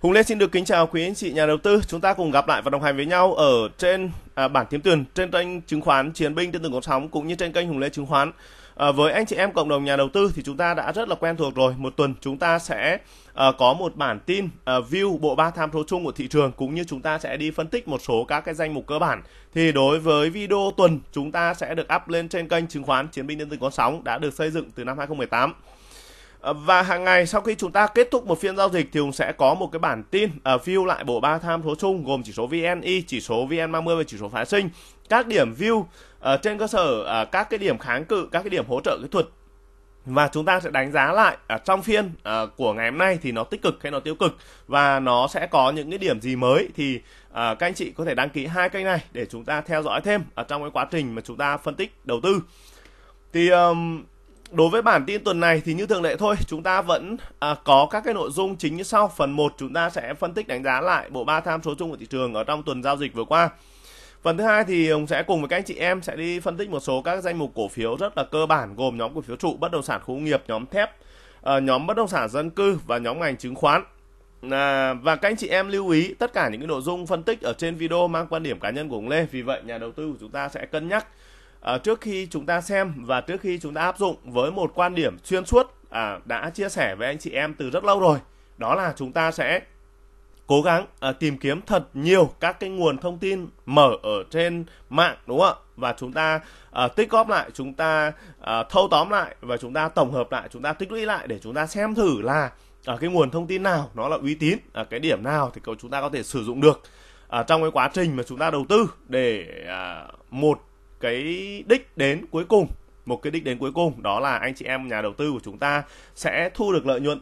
Hùng Lê xin được kính chào quý anh chị nhà đầu tư. Chúng ta cùng gặp lại và đồng hành với nhau ở trên à, bản tiếng tiền trên kênh chứng khoán Chiến binh trên từng con sóng cũng như trên kênh Hùng Lê chứng khoán. À, với anh chị em cộng đồng nhà đầu tư thì chúng ta đã rất là quen thuộc rồi. Một tuần chúng ta sẽ à, có một bản tin à, view bộ ba tham số chung của thị trường cũng như chúng ta sẽ đi phân tích một số các cái danh mục cơ bản. Thì đối với video tuần chúng ta sẽ được up lên trên kênh chứng khoán Chiến binh trên từng con sóng đã được xây dựng từ năm 2018. Ờ, và hàng ngày sau khi chúng ta kết thúc một phiên giao dịch thì Hùng sẽ có một cái bản tin uh, view lại bộ ba tham số chung gồm chỉ số VNI, chỉ số VN30 và chỉ số phái sinh. Các điểm view uh, trên cơ sở uh, các cái điểm kháng cự, các cái điểm hỗ trợ kỹ thuật và chúng ta sẽ đánh giá lại ở trong phiên uh, của ngày hôm nay thì nó tích cực hay nó tiêu cực và nó sẽ có những cái điểm gì mới thì uh, các anh chị có thể đăng ký hai kênh này để chúng ta theo dõi thêm ở trong cái quá trình mà chúng ta phân tích đầu tư thì um, đối với bản tin tuần này thì như thường lệ thôi chúng ta vẫn à, có các cái nội dung chính như sau phần 1 chúng ta sẽ phân tích đánh giá lại bộ ba tham số chung của thị trường ở trong tuần giao dịch vừa qua phần thứ hai thì ông sẽ cùng với các anh chị em sẽ đi phân tích một số các danh mục cổ phiếu rất là cơ bản gồm nhóm cổ phiếu trụ bất động sản khu nghiệp nhóm thép à, nhóm bất động sản dân cư và nhóm ngành chứng khoán à, và các anh chị em lưu ý tất cả những cái nội dung phân tích ở trên video mang quan điểm cá nhân của ông Lê vì vậy nhà đầu tư của chúng ta sẽ cân nhắc À, trước khi chúng ta xem và trước khi chúng ta áp dụng với một quan điểm xuyên suốt à, đã chia sẻ với anh chị em từ rất lâu rồi đó là chúng ta sẽ cố gắng à, tìm kiếm thật nhiều các cái nguồn thông tin mở ở trên mạng đúng không ạ và chúng ta à, tích góp lại chúng ta à, thâu tóm lại và chúng ta tổng hợp lại chúng ta tích lũy lại để chúng ta xem thử là ở à, cái nguồn thông tin nào nó là uy tín ở à, cái điểm nào thì chúng ta có thể sử dụng được à, trong cái quá trình mà chúng ta đầu tư để một cái đích đến cuối cùng một cái đích đến cuối cùng đó là anh chị em nhà đầu tư của chúng ta sẽ thu được lợi nhuận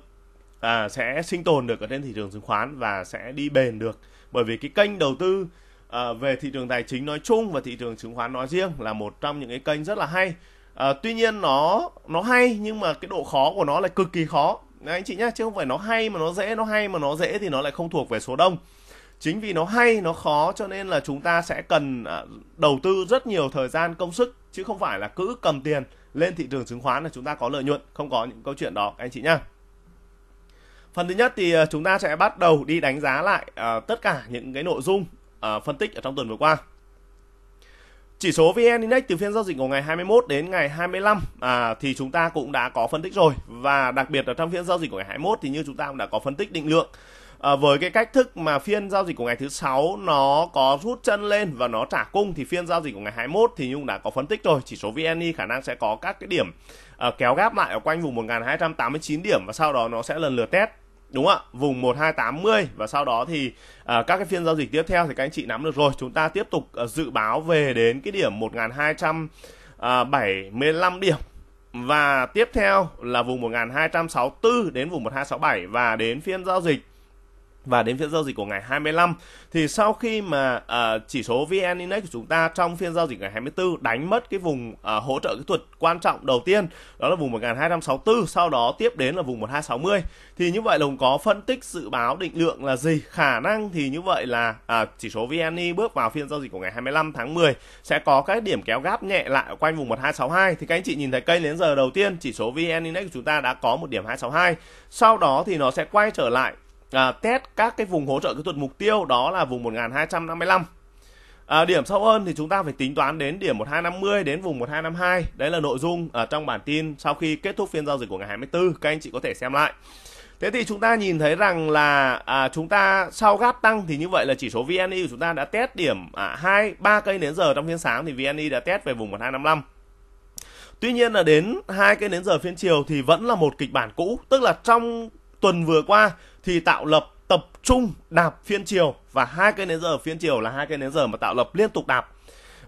à, sẽ sinh tồn được ở trên thị trường chứng khoán và sẽ đi bền được bởi vì cái kênh đầu tư à, về thị trường tài chính nói chung và thị trường chứng khoán nói riêng là một trong những cái kênh rất là hay à, tuy nhiên nó nó hay nhưng mà cái độ khó của nó lại cực kỳ khó anh chị nhé chứ không phải nó hay mà nó dễ nó hay mà nó dễ thì nó lại không thuộc về số đông chính vì nó hay nó khó cho nên là chúng ta sẽ cần à, đầu tư rất nhiều thời gian công sức chứ không phải là cứ cầm tiền lên thị trường chứng khoán là chúng ta có lợi nhuận không có những câu chuyện đó anh chị nhá phần thứ nhất thì à, chúng ta sẽ bắt đầu đi đánh giá lại à, tất cả những cái nội dung phân tích ở trong tuần vừa qua chỉ số VN Index từ phiên giao dịch của ngày 21 đến ngày 25 à, thì chúng ta cũng đã có phân tích rồi và đặc biệt là trong phiên giao dịch của ngày 21 thì như chúng ta cũng đã có phân tích định lượng à, với cái cách thức mà phiên giao dịch của ngày thứ sáu nó có rút chân lên và nó trả cung thì phiên giao dịch của ngày 21 thì Nhung đã có phân tích rồi chỉ số VNI e khả năng sẽ có các cái điểm uh, kéo gáp lại ở quanh vùng 1289 điểm và sau đó nó sẽ lần lượt test đúng ạ vùng 1280 và sau đó thì uh, các cái phiên giao dịch tiếp theo thì các anh chị nắm được rồi chúng ta tiếp tục uh, dự báo về đến cái điểm 1275 điểm và tiếp theo là vùng 1264 đến vùng 1267 và đến phiên giao dịch và đến phiên giao dịch của ngày 25 thì sau khi mà uh, chỉ số VN Index của chúng ta trong phiên giao dịch ngày 24 đánh mất cái vùng uh, hỗ trợ kỹ thuật quan trọng đầu tiên đó là vùng 1264 sau đó tiếp đến là vùng 1260 thì như vậy đồng có phân tích dự báo định lượng là gì khả năng thì như vậy là uh, chỉ số VNI bước vào phiên giao dịch của ngày 25 tháng 10 sẽ có các điểm kéo gáp nhẹ lại quanh vùng 1262 thì các anh chị nhìn thấy cây đến giờ đầu tiên chỉ số VN Index của chúng ta đã có một điểm 262 sau đó thì nó sẽ quay trở lại à, test các cái vùng hỗ trợ kỹ thuật mục tiêu đó là vùng 1255 à, điểm sâu hơn thì chúng ta phải tính toán đến điểm 1250 đến vùng 1252 đấy là nội dung ở trong bản tin sau khi kết thúc phiên giao dịch của ngày 24 các anh chị có thể xem lại Thế thì chúng ta nhìn thấy rằng là à, chúng ta sau gáp tăng thì như vậy là chỉ số VNI của chúng ta đã test điểm à, 2 3 cây đến giờ trong phiên sáng thì VNI đã test về vùng 1255. Tuy nhiên là đến hai cây đến giờ phiên chiều thì vẫn là một kịch bản cũ, tức là trong tuần vừa qua thì tạo lập tập trung đạp phiên chiều và hai cây nến giờ phiên chiều là hai cây nến giờ mà tạo lập liên tục đạp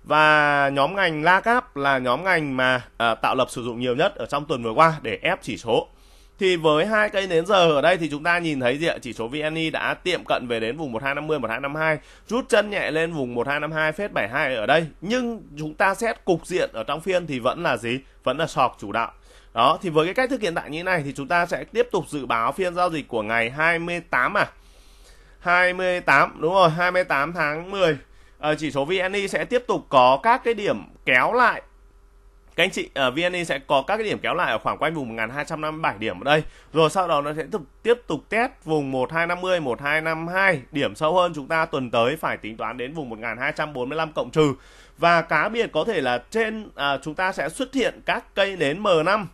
và nhóm ngành la cáp là nhóm ngành mà à, tạo lập sử dụng nhiều nhất ở trong tuần vừa qua để ép chỉ số thì với hai cây nến giờ ở đây thì chúng ta nhìn thấy gì ạ? Chỉ số VNI e đã tiệm cận về đến vùng 1250 1252, rút chân nhẹ lên vùng 1252 phết 72 ở đây, nhưng chúng ta xét cục diện ở trong phiên thì vẫn là gì? Vẫn là sọc chủ đạo. Đó, thì với cái cách thức hiện tại như thế này thì chúng ta sẽ tiếp tục dự báo phiên giao dịch của ngày 28 à. 28, đúng rồi, 28 tháng 10. À, ờ, chỉ số VNI e sẽ tiếp tục có các cái điểm kéo lại các anh chị ở ờ, uh, VNI e sẽ có các cái điểm kéo lại ở khoảng quanh vùng 1257 điểm ở đây. Rồi sau đó nó sẽ tục, tiếp tục test vùng 1250, 1252 điểm sâu hơn chúng ta tuần tới phải tính toán đến vùng 1245 cộng trừ. Và cá biệt có thể là trên uh, chúng ta sẽ xuất hiện các cây nến M5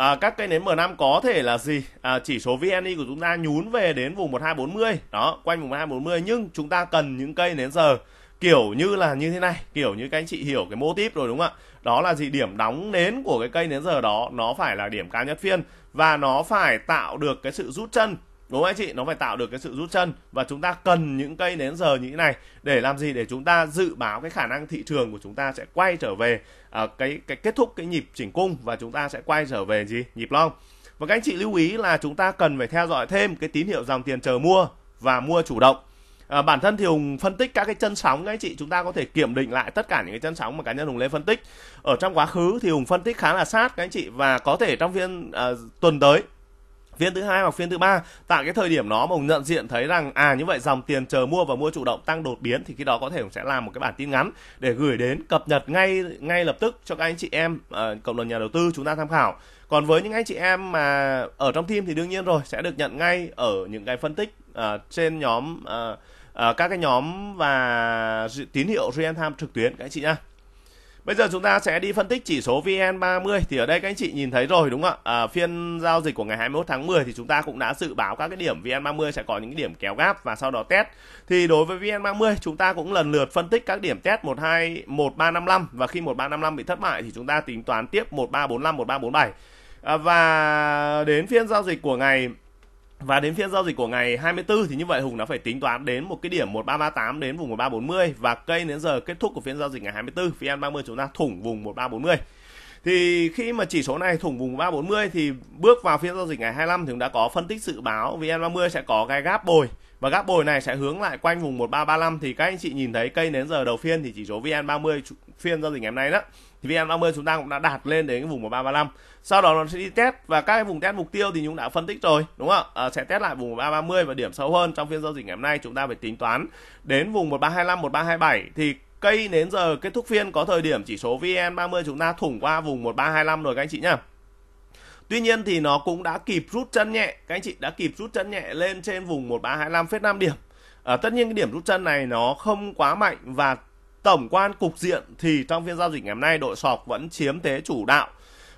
À, các cây nến M5 có thể là gì? À, chỉ số VNI của chúng ta nhún về đến vùng 1240, đó, quanh vùng 1240 nhưng chúng ta cần những cây nến giờ kiểu như là như thế này, kiểu như các anh chị hiểu cái mô típ rồi đúng không ạ? Đó là gì? Điểm đóng nến của cái cây nến giờ đó nó phải là điểm cao nhất phiên và nó phải tạo được cái sự rút chân đúng không chị nó phải tạo được cái sự rút chân và chúng ta cần những cây nến giờ như thế này để làm gì để chúng ta dự báo cái khả năng thị trường của chúng ta sẽ quay trở về à, cái cái kết thúc cái nhịp chỉnh cung và chúng ta sẽ quay trở về gì nhịp long và các anh chị lưu ý là chúng ta cần phải theo dõi thêm cái tín hiệu dòng tiền chờ mua và mua chủ động à, bản thân thì hùng phân tích các cái chân sóng các anh chị chúng ta có thể kiểm định lại tất cả những cái chân sóng mà cá nhân hùng lên phân tích ở trong quá khứ thì hùng phân tích khá là sát các anh chị và có thể trong phiên à, tuần tới phiên thứ hai hoặc phiên thứ ba tại cái thời điểm đó mà hùng nhận diện thấy rằng à như vậy dòng tiền chờ mua và mua chủ động tăng đột biến thì khi đó có thể sẽ làm một cái bản tin ngắn để gửi đến cập nhật ngay ngay lập tức cho các anh chị em ờ, cộng đồng nhà đầu tư chúng ta tham khảo còn với những anh chị em mà ở trong team thì đương nhiên rồi sẽ được nhận ngay ở những cái phân tích à, trên nhóm à, à, các cái nhóm và tín hiệu real time trực tuyến các anh chị nha Bây giờ chúng ta sẽ đi phân tích chỉ số VN30 thì ở đây các anh chị nhìn thấy rồi đúng không ạ? À, phiên giao dịch của ngày 21 tháng 10 thì chúng ta cũng đã dự báo các cái điểm VN30 sẽ có những điểm kéo gáp và sau đó test. Thì đối với VN30 chúng ta cũng lần lượt phân tích các điểm test 12 1355 và khi 1355 bị thất bại thì chúng ta tính toán tiếp 1345 1347. À, và đến phiên giao dịch của ngày và đến phiên giao dịch của ngày 24 thì như vậy Hùng đã phải tính toán đến một cái điểm 1338 đến vùng 1340 và cây đến giờ kết thúc của phiên giao dịch ngày 24 VN30 chúng ta thủng vùng 1340. Thì khi mà chỉ số này thủng vùng 340 thì bước vào phiên giao dịch ngày 25 thì cũng đã có phân tích dự báo VN30 sẽ có cái gáp bồi và gáp bồi này sẽ hướng lại quanh vùng 1335 thì các anh chị nhìn thấy cây đến giờ đầu phiên thì chỉ số VN30 phiên giao dịch ngày hôm nay đó thì VN30 chúng ta cũng đã đạt lên đến cái vùng 1335 sau đó nó sẽ đi test và các cái vùng test mục tiêu thì chúng đã phân tích rồi đúng không à, sẽ test lại vùng 1330 và điểm sâu hơn trong phiên giao dịch ngày hôm nay chúng ta phải tính toán đến vùng 1325 1327 thì cây đến giờ kết thúc phiên có thời điểm chỉ số VN30 chúng ta thủng qua vùng 1325 rồi các anh chị nhá Tuy nhiên thì nó cũng đã kịp rút chân nhẹ, các anh chị đã kịp rút chân nhẹ lên trên vùng 1325 1325,5 điểm. À, tất nhiên cái điểm rút chân này nó không quá mạnh và tổng quan cục diện thì trong phiên giao dịch ngày hôm nay đội sọc vẫn chiếm thế chủ đạo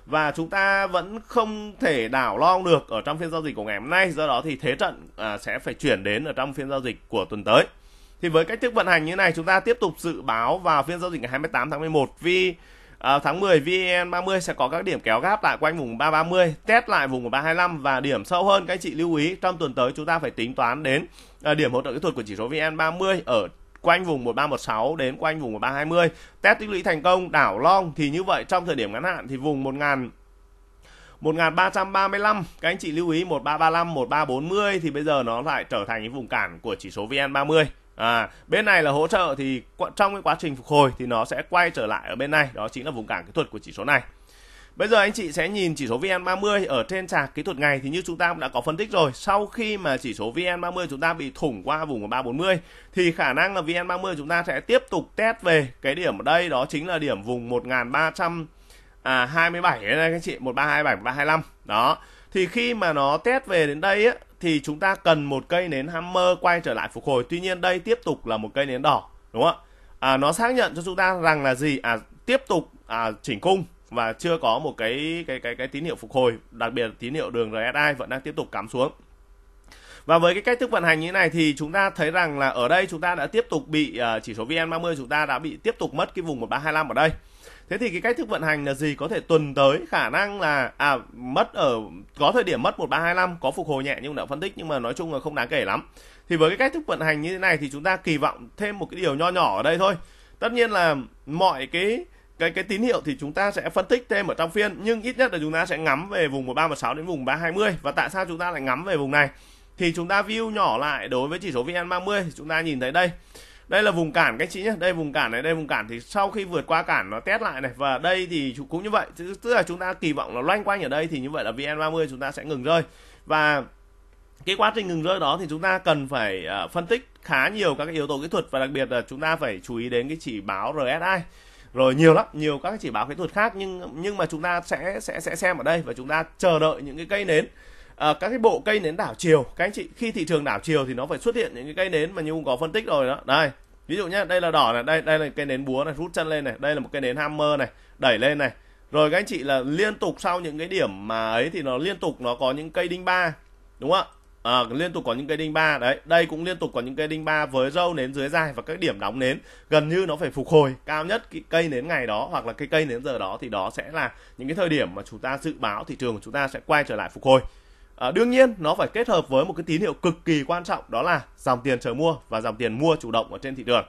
và chúng ta vẫn không thể đảo long được ở trong phiên giao dịch của ngày hôm nay do đó thì thế trận à, sẽ phải chuyển đến ở trong phiên giao dịch của tuần tới thì với cách thức vận hành như này chúng ta tiếp tục dự báo vào phiên giao dịch ngày 28 tháng 11 vì à, tháng 10 VN30 e sẽ có các điểm kéo gáp lại quanh vùng 330 test lại vùng 325 và điểm sâu hơn các anh chị lưu ý trong tuần tới chúng ta phải tính toán đến à, điểm hỗ trợ kỹ thuật của chỉ số VN30 e ở quanh vùng 1316 đến quanh vùng 1320 test tích lũy thành công đảo long thì như vậy trong thời điểm ngắn hạn thì vùng 1000 1335 các anh chị lưu ý 1335 1340 thì bây giờ nó lại trở thành những vùng cản của chỉ số VN30 À, bên này là hỗ trợ thì trong cái quá trình phục hồi thì nó sẽ quay trở lại ở bên này đó chính là vùng cản kỹ thuật của chỉ số này Bây giờ anh chị sẽ nhìn chỉ số VN30 ở trên sạc kỹ thuật ngày thì như chúng ta cũng đã có phân tích rồi. Sau khi mà chỉ số VN30 chúng ta bị thủng qua vùng 340 thì khả năng là VN30 chúng ta sẽ tiếp tục test về cái điểm ở đây đó chính là điểm vùng 1300 à 27 đây anh chị 1327 1325. Đó. Thì khi mà nó test về đến đây á thì chúng ta cần một cây nến hammer quay trở lại phục hồi. Tuy nhiên đây tiếp tục là một cây nến đỏ, đúng không ạ? À, nó xác nhận cho chúng ta rằng là gì? À tiếp tục à, chỉnh cung và chưa có một cái cái cái cái tín hiệu phục hồi đặc biệt là tín hiệu đường RSI vẫn đang tiếp tục cắm xuống và với cái cách thức vận hành như thế này thì chúng ta thấy rằng là ở đây chúng ta đã tiếp tục bị à, chỉ số VN30 chúng ta đã bị tiếp tục mất cái vùng 1325 ở đây. Thế thì cái cách thức vận hành là gì? Có thể tuần tới khả năng là à mất ở có thời điểm mất 1325 có phục hồi nhẹ nhưng đã phân tích nhưng mà nói chung là không đáng kể lắm. Thì với cái cách thức vận hành như thế này thì chúng ta kỳ vọng thêm một cái điều nho nhỏ ở đây thôi. Tất nhiên là mọi cái cái cái tín hiệu thì chúng ta sẽ phân tích thêm ở trong phiên nhưng ít nhất là chúng ta sẽ ngắm về vùng 1316 đến vùng 320 và tại sao chúng ta lại ngắm về vùng này thì chúng ta view nhỏ lại đối với chỉ số VN30 chúng ta nhìn thấy đây đây là vùng cản các chị nhé đây vùng cản này đây vùng cản thì sau khi vượt qua cản nó test lại này và đây thì cũng như vậy tức là chúng ta kỳ vọng là loanh quanh ở đây thì như vậy là VN30 chúng ta sẽ ngừng rơi và cái quá trình ngừng rơi đó thì chúng ta cần phải ờ, phân tích khá nhiều các cái yếu tố kỹ thuật và đặc biệt là chúng ta phải chú ý đến cái chỉ báo RSI rồi nhiều lắm nhiều các cái chỉ báo kỹ thuật khác nhưng nhưng mà chúng ta sẽ sẽ sẽ xem ở đây và chúng ta chờ đợi những cái cây nến à, các cái bộ cây nến đảo chiều các anh chị khi thị trường đảo chiều thì nó phải xuất hiện những cái cây nến mà như cũng có phân tích rồi đó đây ví dụ nhé đây là đỏ này đây đây là cây nến búa này rút chân lên này đây là một cây nến hammer này đẩy lên này rồi các anh chị là liên tục sau những cái điểm mà ấy thì nó liên tục nó có những cây đinh ba đúng không ạ à, liên tục có những cây đinh ba đấy đây cũng liên tục có những cây đinh ba với râu nến dưới dài và các điểm đóng nến gần như nó phải phục hồi cao nhất cái cây nến ngày đó hoặc là cái cây nến giờ đó thì đó sẽ là những cái thời điểm mà chúng ta dự báo thị trường của chúng ta sẽ quay trở lại phục hồi À, đương nhiên nó phải kết hợp với một cái tín hiệu cực kỳ quan trọng đó là dòng tiền chờ mua và dòng tiền mua chủ động ở trên thị trường.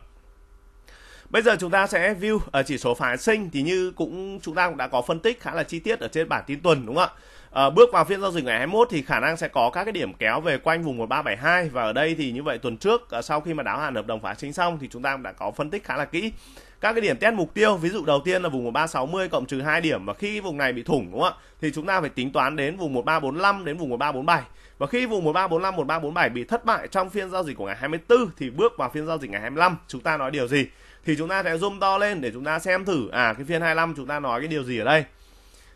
Bây giờ chúng ta sẽ view ở ờ, chỉ số phái sinh thì như cũng chúng ta cũng đã có phân tích khá là chi tiết ở trên bản tin tuần đúng không ạ? À, bước vào phiên giao dịch ngày 21 thì khả năng sẽ có các cái điểm kéo về quanh vùng 1372 và ở đây thì như vậy tuần trước ờ, sau khi mà đáo hạn hợp đồng phá chính xong thì chúng ta cũng đã có phân tích khá là kỹ các cái điểm test mục tiêu ví dụ đầu tiên là vùng 1360 cộng trừ 2 điểm và khi vùng này bị thủng đúng không ạ thì chúng ta phải tính toán đến vùng 1345 đến vùng 1347 và khi vùng 1345 1347 bị thất bại trong phiên giao dịch của ngày 24 thì bước vào phiên giao dịch ngày 25 chúng ta nói điều gì thì chúng ta sẽ zoom to lên để chúng ta xem thử à cái phiên 25 chúng ta nói cái điều gì ở đây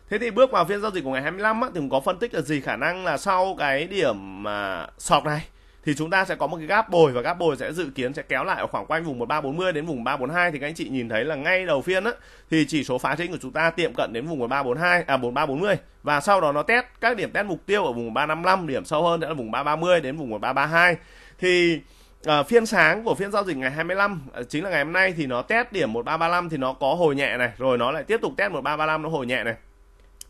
Thế thì bước vào phiên giao dịch của ngày 25 á, thì cũng có phân tích là gì khả năng là sau cái điểm mà sọc này thì chúng ta sẽ có một cái gap bồi và gap bồi sẽ dự kiến sẽ kéo lại ở khoảng quanh vùng 1340 đến vùng 342 thì các anh chị nhìn thấy là ngay đầu phiên á thì chỉ số phá chính của chúng ta tiệm cận đến vùng 1342 à 4340 và sau đó nó test các điểm test mục tiêu ở vùng 355 điểm sâu hơn sẽ là vùng 330 đến vùng 1332 thì À, phiên sáng của phiên giao dịch ngày 25 à, chính là ngày hôm nay thì nó test điểm 1335 thì nó có hồi nhẹ này rồi nó lại tiếp tục test 1335 nó hồi nhẹ này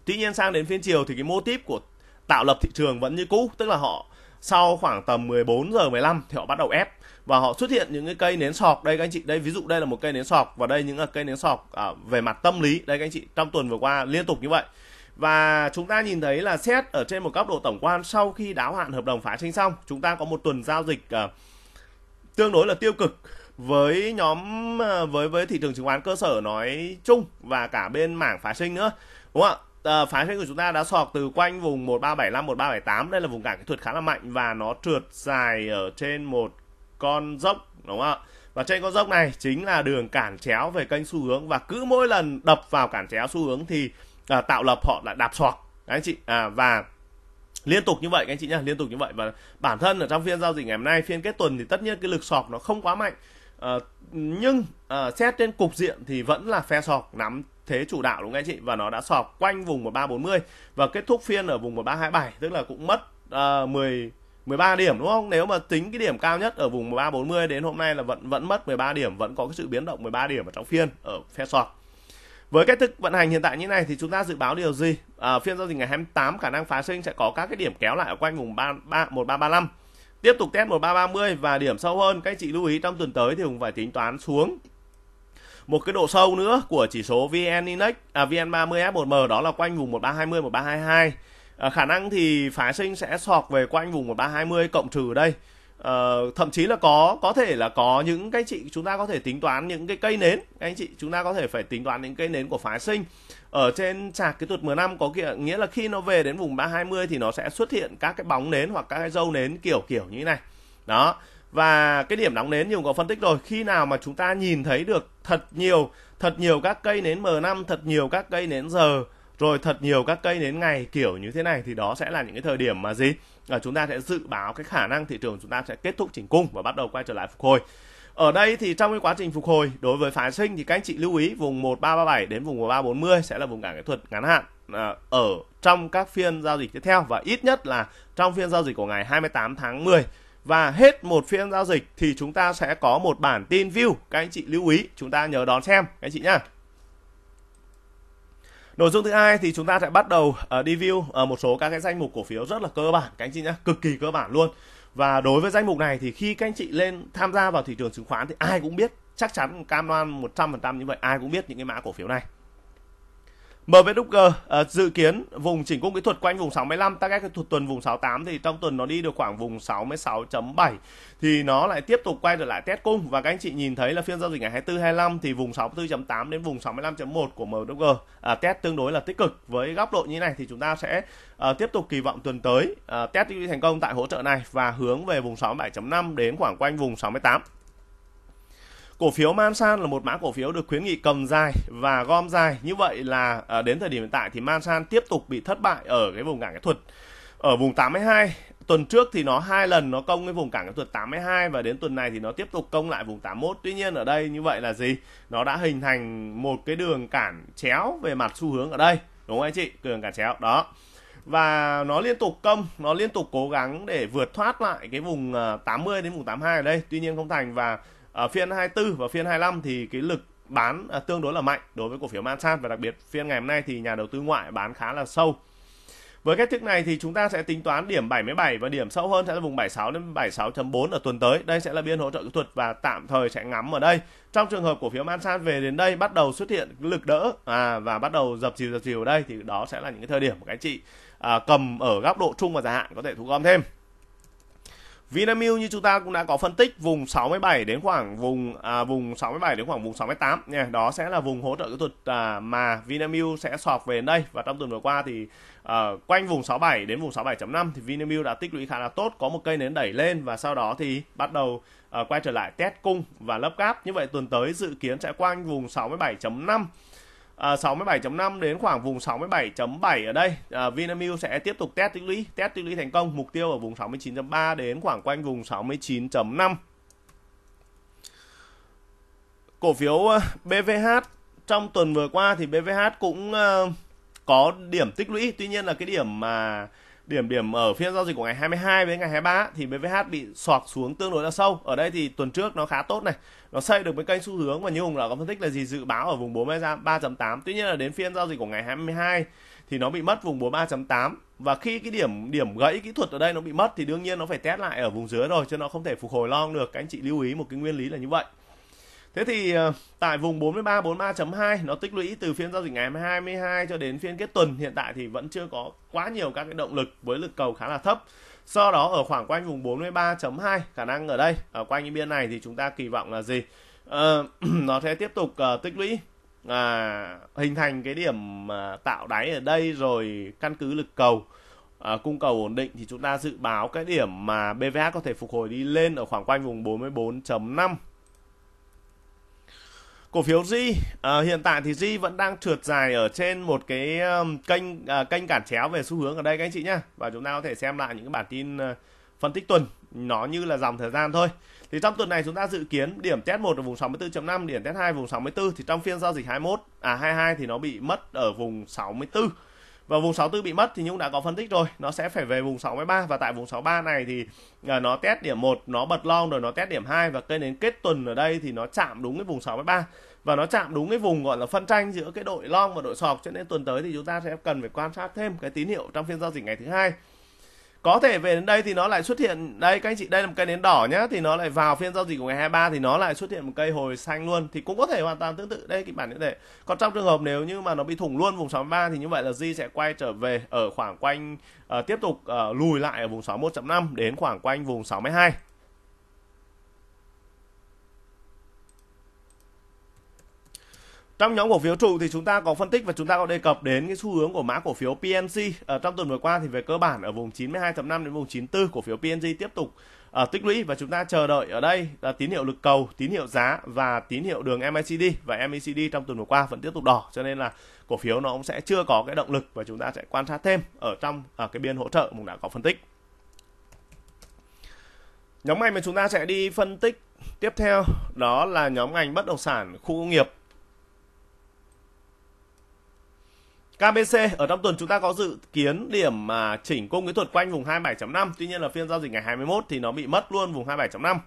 Tuy nhiên sang đến phiên chiều thì cái mô típ của tạo lập thị trường vẫn như cũ, tức là họ sau khoảng tầm 14 giờ 15 thì họ bắt đầu ép và họ xuất hiện những cái cây nến sọc đây các anh chị đây ví dụ đây là một cây nến sọc và đây những là cây nến sọc à, về mặt tâm lý đây các anh chị trong tuần vừa qua liên tục như vậy và chúng ta nhìn thấy là xét ở trên một góc độ tổng quan sau khi đáo hạn hợp đồng phá sinh xong chúng ta có một tuần giao dịch à, tương đối là tiêu cực với nhóm à, với với thị trường chứng khoán cơ sở nói chung và cả bên mảng phá sinh nữa đúng không ạ uh, ờ, sinh của chúng ta đã sọt từ quanh vùng 1375 1378 đây là vùng cản kỹ thuật khá là mạnh và nó trượt dài ở trên một con dốc đúng không ạ và trên con dốc này chính là đường cản chéo về kênh xu hướng và cứ mỗi lần đập vào cản chéo xu hướng thì uh, tạo lập họ lại đạp sọt Đấy, anh chị à, và liên tục như vậy các anh chị nhá liên tục như vậy và bản thân ở trong phiên giao dịch ngày hôm nay phiên kết tuần thì tất nhiên cái lực sọt nó không quá mạnh à, nhưng à, xét trên cục diện thì vẫn là phe sọt nắm thế chủ đạo đúng không anh chị và nó đã sọc quanh vùng 1340 và kết thúc phiên ở vùng 1327 tức là cũng mất uh, 10 13 điểm đúng không? Nếu mà tính cái điểm cao nhất ở vùng 1340 đến hôm nay là vẫn vẫn mất 13 điểm, vẫn có cái sự biến động 13 điểm ở trong phiên ở phe sọc Với cách thức vận hành hiện tại như này thì chúng ta dự báo điều gì? À, phiên giao dịch ngày 28 khả năng phá sinh sẽ có các cái điểm kéo lại ở quanh vùng 33 1335. Tiếp tục test 1330 và điểm sâu hơn, các chị lưu ý trong tuần tới thì cũng phải tính toán xuống một cái độ sâu nữa của chỉ số VN Index à, VN30 F1M đó là quanh vùng 1320 1322 à, khả năng thì phái sinh sẽ sọc về quanh vùng 1320 cộng trừ đây à, thậm chí là có có thể là có những cái chị chúng ta có thể tính toán những cái cây nến anh chị chúng ta có thể phải tính toán những cây nến của phái sinh ở trên chạc cái tuột 15 có kia, nghĩa là khi nó về đến vùng 320 thì nó sẽ xuất hiện các cái bóng nến hoặc các cái dâu nến kiểu kiểu như thế này đó và cái điểm nóng nến nhiều có phân tích rồi khi nào mà chúng ta nhìn thấy được thật nhiều thật nhiều các cây nến M5 thật nhiều các cây nến giờ rồi thật nhiều các cây nến ngày kiểu như thế này thì đó sẽ là những cái thời điểm mà gì là chúng ta sẽ dự báo cái khả năng thị trường chúng ta sẽ kết thúc chỉnh cung và bắt đầu quay trở lại phục hồi ở đây thì trong cái quá trình phục hồi đối với phái sinh thì các anh chị lưu ý vùng 1337 đến vùng 1340 sẽ là vùng cản kỹ thuật ngắn hạn à, ở trong các phiên giao dịch tiếp theo và ít nhất là trong phiên giao dịch của ngày 28 tháng 10 và hết một phiên giao dịch thì chúng ta sẽ có một bản tin view các anh chị lưu ý chúng ta nhớ đón xem các anh chị nhá Nội dung thứ hai thì chúng ta sẽ bắt đầu uh, đi view uh, một số các cái danh mục cổ phiếu rất là cơ bản các anh chị nhé, cực kỳ cơ bản luôn. Và đối với danh mục này thì khi các anh chị lên tham gia vào thị trường chứng khoán thì ai cũng biết, chắc chắn cam đoan 100% như vậy ai cũng biết những cái mã cổ phiếu này. MV Docker uh, ờ, dự kiến vùng chỉnh cung kỹ thuật quanh vùng 65 ta cái thuật tuần vùng 68 thì trong tuần nó đi được khoảng vùng 66.7 thì nó lại tiếp tục quay trở lại test cung và các anh chị nhìn thấy là phiên giao dịch ngày 24 25 thì vùng 64.8 đến vùng 65.1 của MV Docker uh, ờ, test tương đối là tích cực với góc độ như này thì chúng ta sẽ uh, tiếp tục kỳ vọng tuần tới uh, test thành công tại hỗ trợ này và hướng về vùng 67.5 đến khoảng quanh vùng 68 cổ phiếu Mansan là một mã cổ phiếu được khuyến nghị cầm dài và gom dài như vậy là à, đến thời điểm hiện tại thì Mansan tiếp tục bị thất bại ở cái vùng cản kỹ thuật ở vùng 82 tuần trước thì nó hai lần nó công cái vùng cản kỹ thuật 82 và đến tuần này thì nó tiếp tục công lại vùng 81 tuy nhiên ở đây như vậy là gì nó đã hình thành một cái đường cản chéo về mặt xu hướng ở đây đúng không anh chị đường cản chéo đó và nó liên tục công nó liên tục cố gắng để vượt thoát lại cái vùng 80 à, đến vùng 82 ở đây tuy nhiên không thành và ở phiên 24 và phiên 25 thì cái lực bán à, tương đối là mạnh đối với cổ phiếu Mansat và đặc biệt phiên ngày hôm nay thì nhà đầu tư ngoại bán khá là sâu. Với cách thức này thì chúng ta sẽ tính toán điểm 77 và điểm sâu hơn sẽ là vùng 76 đến 76.4 ở tuần tới. Đây sẽ là biên hỗ trợ kỹ thuật và tạm thời sẽ ngắm ở đây. Trong trường hợp cổ phiếu Mansat về đến đây bắt đầu xuất hiện lực đỡ à, và bắt đầu dập dìu dập dìu ở đây thì đó sẽ là những cái thời điểm của anh chị à, cầm ở góc độ trung và dài hạn có thể thu gom thêm. Vinamilk như chúng ta cũng đã có phân tích vùng 67 đến khoảng vùng à, vùng 67 đến khoảng vùng 68 nha. Đó sẽ là vùng hỗ trợ kỹ thuật à, mà Vinamilk sẽ sọt về đây và trong tuần vừa qua thì à, quanh vùng 67 đến vùng 67.5 thì Vinamilk đã tích lũy khá là tốt, có một cây nến đẩy lên và sau đó thì bắt đầu à, quay trở lại test cung và lấp gáp. Như vậy tuần tới dự kiến sẽ quanh vùng 67.5 À, 67.5 đến khoảng vùng 67.7 ở đây à, Vinamilk sẽ tiếp tục test tích lũy test tích lũy thành công mục tiêu ở vùng 69.3 đến khoảng quanh vùng 69.5 cổ phiếu à, BVH trong tuần vừa qua thì BVH cũng à, có điểm tích lũy tuy nhiên là cái điểm mà điểm điểm ở phiên giao dịch của ngày 22 với ngày 23 thì BVH bị sọt xuống tương đối là sâu. Ở đây thì tuần trước nó khá tốt này. Nó xây được với kênh xu hướng và như Hùng là có phân tích là gì dự báo ở vùng 43.8. Tuy nhiên là đến phiên giao dịch của ngày 22 thì nó bị mất vùng 43.8 và khi cái điểm điểm gãy kỹ thuật ở đây nó bị mất thì đương nhiên nó phải test lại ở vùng dưới rồi chứ nó không thể phục hồi long được. Các anh chị lưu ý một cái nguyên lý là như vậy. Thế thì ờ, tại vùng 43 43.2 nó tích lũy từ phiên giao dịch ngày 22 cho đến phiên kết tuần hiện tại thì vẫn chưa có quá nhiều các cái động lực với lực cầu khá là thấp. Do đó ở khoảng quanh vùng 43.2 khả năng ở đây ở quanh những biên này thì chúng ta kỳ vọng là gì? Ờ, nó sẽ tiếp tục uh, tích lũy à, hình thành cái điểm à, tạo đáy ở đây rồi căn cứ lực cầu à, cung cầu ổn định thì chúng ta dự báo cái điểm mà BVH có thể phục hồi đi lên ở khoảng quanh vùng 44.5 cổ phiếu J à, ờ, hiện tại thì J vẫn đang trượt dài ở trên một cái kênh à, kênh cản chéo về xu hướng ở đây các anh chị nhá và chúng ta có thể xem lại những cái bản tin uh, phân tích tuần nó như là dòng thời gian thôi thì trong tuần này chúng ta dự kiến điểm test 1 ở vùng 64.5 điểm test 2 vùng 64 thì trong phiên giao dịch 21 à 22 thì nó bị mất ở vùng 64 và vùng 64 bị mất thì Nhung đã có phân tích rồi nó sẽ phải về vùng 63 và tại vùng 63 này thì à, nó test điểm 1 nó bật long rồi nó test điểm 2 và cây đến kết tuần ở đây thì nó chạm đúng cái vùng 63 và nó chạm đúng cái vùng gọi là phân tranh giữa cái đội long và đội sọc cho nên tuần tới thì chúng ta sẽ cần phải quan sát thêm cái tín hiệu trong phiên giao dịch ngày thứ hai có thể về đến đây thì nó lại xuất hiện đây các anh chị đây là một cây nến đỏ nhá thì nó lại vào phiên giao dịch của ngày 23 thì nó lại xuất hiện một cây hồi xanh luôn thì cũng có thể hoàn toàn tương tự đây kịch bản như thế còn trong trường hợp nếu như mà nó bị thủng luôn vùng 63 thì như vậy là Di sẽ quay trở về ở khoảng quanh uh, tiếp tục uh, lùi lại ở vùng 61.5 đến khoảng quanh vùng 62 Trong nhóm cổ phiếu trụ thì chúng ta có phân tích và chúng ta có đề cập đến cái xu hướng của mã cổ phiếu PNC. Ở ờ, trong tuần vừa qua thì về cơ bản ở vùng 92.5 đến vùng 94 cổ phiếu PNC tiếp tục ở ờ, tích lũy và chúng ta chờ đợi ở đây là tín hiệu lực cầu, tín hiệu giá và tín hiệu đường MACD e và MACD e trong tuần vừa qua vẫn tiếp tục đỏ cho nên là cổ phiếu nó cũng sẽ chưa có cái động lực và chúng ta sẽ quan sát thêm ở trong ở ờ, cái biên hỗ trợ mình đã có phân tích. Nhóm ngành mà chúng ta sẽ đi phân tích tiếp theo đó là nhóm ngành bất động sản khu công nghiệp KBC ở trong tuần chúng ta có dự kiến điểm mà chỉnh cung kỹ thuật quanh vùng 27.5 Tuy nhiên là phiên giao dịch ngày 21 thì nó bị mất luôn vùng 27.5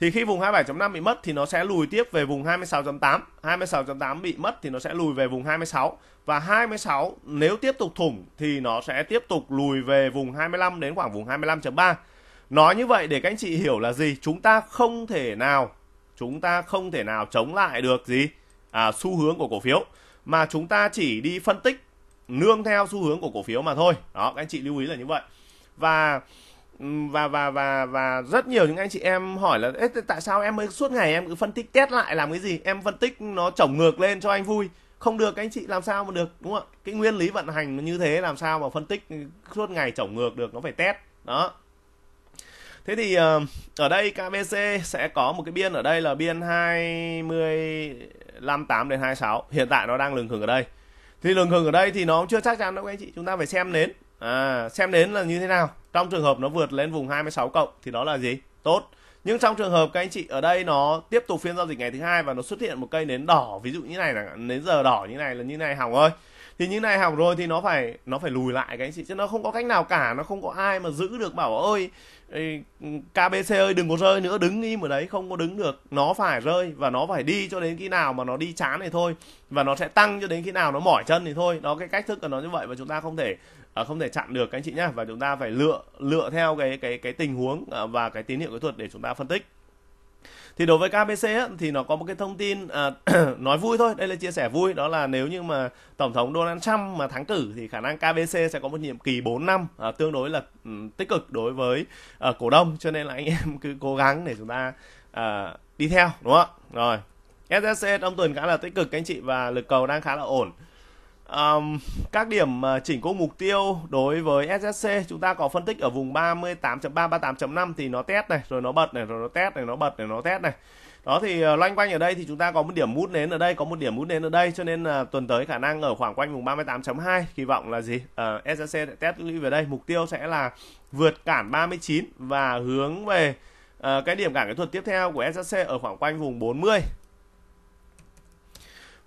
Thì khi vùng 27.5 bị mất thì nó sẽ lùi tiếp về vùng 26.8 26.8 bị mất thì nó sẽ lùi về vùng 26 Và 26 nếu tiếp tục thủng thì nó sẽ tiếp tục lùi về vùng 25 đến khoảng vùng 25.3 Nói như vậy để các anh chị hiểu là gì Chúng ta không thể nào Chúng ta không thể nào chống lại được gì à, Xu hướng của cổ phiếu mà chúng ta chỉ đi phân tích nương theo xu hướng của cổ phiếu mà thôi đó các anh chị lưu ý là như vậy và và và và và rất nhiều những anh chị em hỏi là Ê, tại sao em mới suốt ngày em cứ phân tích test lại làm cái gì em phân tích nó chổng ngược lên cho anh vui không được các anh chị làm sao mà được đúng không ạ cái nguyên lý vận hành nó như thế làm sao mà phân tích suốt ngày chổng ngược được nó phải test đó thế thì ờ, ở đây KBC sẽ có một cái biên ở đây là biên 20 58 đến 26 hiện tại nó đang lừng khừng ở đây thì lường hừng ở đây thì nó chưa chắc chắn đâu anh chị chúng ta phải xem nến à, xem nến là như thế nào trong trường hợp nó vượt lên vùng 26 cộng thì đó là gì tốt nhưng trong trường hợp các anh chị ở đây nó tiếp tục phiên giao dịch ngày thứ hai và nó xuất hiện một cây nến đỏ ví dụ như này là nến giờ đỏ như này là như này hỏng ơi thì như này hỏng rồi thì nó phải nó phải lùi lại các anh chị chứ nó không có cách nào cả nó không có ai mà giữ được bảo ơi KBC ơi đừng có rơi nữa đứng im ở đấy không có đứng được nó phải rơi và nó phải đi cho đến khi nào mà nó đi chán thì thôi và nó sẽ tăng cho đến khi nào nó mỏi chân thì thôi đó cái cách thức của nó như vậy và chúng ta không thể à, không thể chặn được các anh chị nhá và chúng ta phải lựa lựa theo cái cái cái tình huống à, và cái tín hiệu kỹ thuật để chúng ta phân tích thì đối với KBC ấy, thì nó có một cái thông tin à, nói vui thôi đây là chia sẻ vui đó là nếu như mà tổng thống Donald Trump mà thắng cử thì khả năng KBC sẽ có một nhiệm kỳ 4 năm à, tương đối là um, tích cực đối với uh, cổ đông cho nên là anh em cứ cố gắng để chúng ta uh, đi theo đúng không rồi SSC trong tuần khá là tích cực các anh chị và lực cầu đang khá là ổn Um, các điểm ờ, chỉnh cố mục tiêu đối với SSC chúng ta có phân tích ở vùng 38.3 38.5 thì nó test này rồi nó bật này rồi nó test này nó bật này nó test này đó thì ờ, loanh quanh ở đây thì chúng ta có một điểm mút nến ở đây có một điểm mút nến ở đây cho nên là ờ, tuần tới khả năng ở khoảng quanh vùng 38.2 kỳ vọng là gì uh, SSC sẽ test lưu về đây mục tiêu sẽ là vượt cản 39 và hướng về uh, cái điểm cản kỹ thuật tiếp theo của SSC ở khoảng quanh vùng 40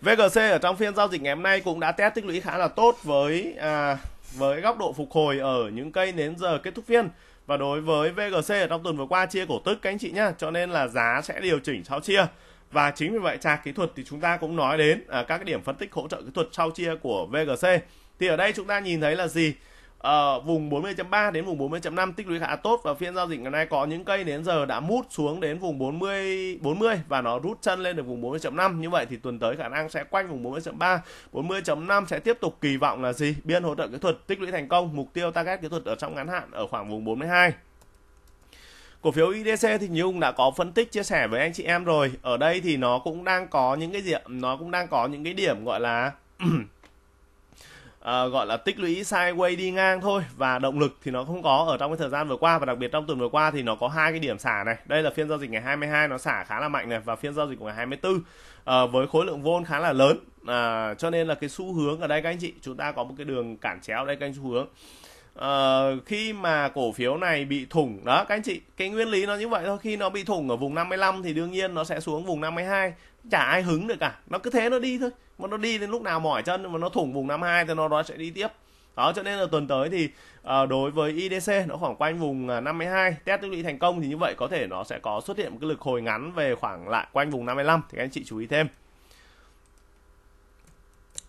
VGC ở trong phiên giao dịch ngày hôm nay cũng đã test tích lũy khá là tốt với à, với góc độ phục hồi ở những cây đến giờ kết thúc phiên và đối với VGC ở trong tuần vừa qua chia cổ tức các anh chị nhá cho nên là giá sẽ điều chỉnh sau chia và chính vì vậy trạc kỹ thuật thì chúng ta cũng nói đến à, các cái điểm phân tích hỗ trợ kỹ thuật sau chia của VGC thì ở đây chúng ta nhìn thấy là gì ở ờ, uh, vùng 40.3 đến vùng 40.5 tích lũy khá tốt và phiên giao dịch ngày nay có những cây đến giờ đã mút xuống đến vùng 40 40 và nó rút chân lên được vùng 40.5 như vậy thì tuần tới khả năng sẽ quanh vùng 40.3 40.5 sẽ tiếp tục kỳ vọng là gì biên hỗ trợ kỹ thuật tích lũy thành công mục tiêu target kỹ thuật ở trong ngắn hạn ở khoảng vùng 42 cổ phiếu IDC thì như ông đã có phân tích chia sẻ với anh chị em rồi ở đây thì nó cũng đang có những cái điểm nó cũng đang có những cái điểm gọi là uh, gọi là tích lũy sideways đi ngang thôi và động lực thì nó không có ở trong cái thời gian vừa qua và đặc biệt trong tuần vừa qua thì nó có hai cái điểm xả này đây là phiên giao dịch ngày 22 nó xả khá là mạnh này và phiên giao dịch của ngày 24 uh, ờ, với khối lượng vôn khá là lớn uh, cho nên là cái xu hướng ở đây các anh chị chúng ta có một cái đường cản chéo đây các anh xu hướng uh, khi mà cổ phiếu này bị thủng đó các anh chị cái nguyên lý nó như vậy thôi khi nó bị thủng ở vùng 55 thì đương nhiên nó sẽ xuống vùng 52 chả ai hứng được cả nó cứ thế nó đi thôi mà nó đi đến lúc nào mỏi chân mà nó thủng vùng 52 thì nó nó sẽ đi tiếp đó cho nên là tuần tới thì uh, đối với IDC nó khoảng quanh vùng 52 ờ, test tích lũy thành công thì như vậy có thể nó sẽ có xuất hiện một cái lực hồi ngắn về khoảng lại quanh vùng 55 thì các anh chị chú ý thêm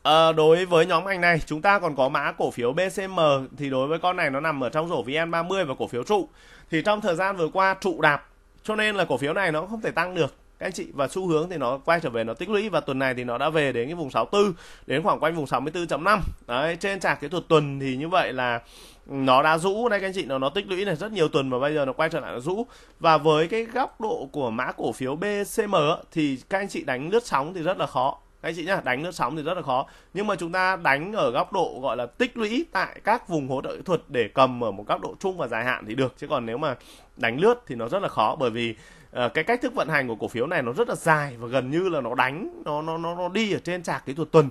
À, đối với nhóm ngành này chúng ta còn có mã cổ phiếu BCM thì đối với con này nó nằm ở trong rổ VN30 và cổ phiếu trụ thì trong thời gian vừa qua trụ đạp cho nên là cổ phiếu này nó không thể tăng được các anh chị và xu hướng thì nó quay trở về nó tích lũy và tuần này thì nó đã về đến cái vùng 64 đến khoảng quanh vùng 64.5 đấy trên chart kỹ thuật tuần thì như vậy là ừ, nó đã rũ đây các anh chị nó nó tích lũy này rất nhiều tuần và bây giờ nó quay trở lại nó rũ và với cái góc độ của mã cổ phiếu BCM thì các anh chị đánh lướt sóng thì rất là khó anh chị nhá đánh lướt sóng thì rất là khó nhưng mà chúng ta đánh ở góc độ gọi là tích lũy tại các vùng hỗ trợ kỹ thuật để cầm ở một góc độ chung và dài hạn thì được chứ còn nếu mà đánh lướt thì nó rất là khó bởi vì uh, cái cách thức vận hành của cổ phiếu này nó rất là dài và gần như là nó đánh nó nó nó, nó đi ở trên trạc kỹ thuật tuần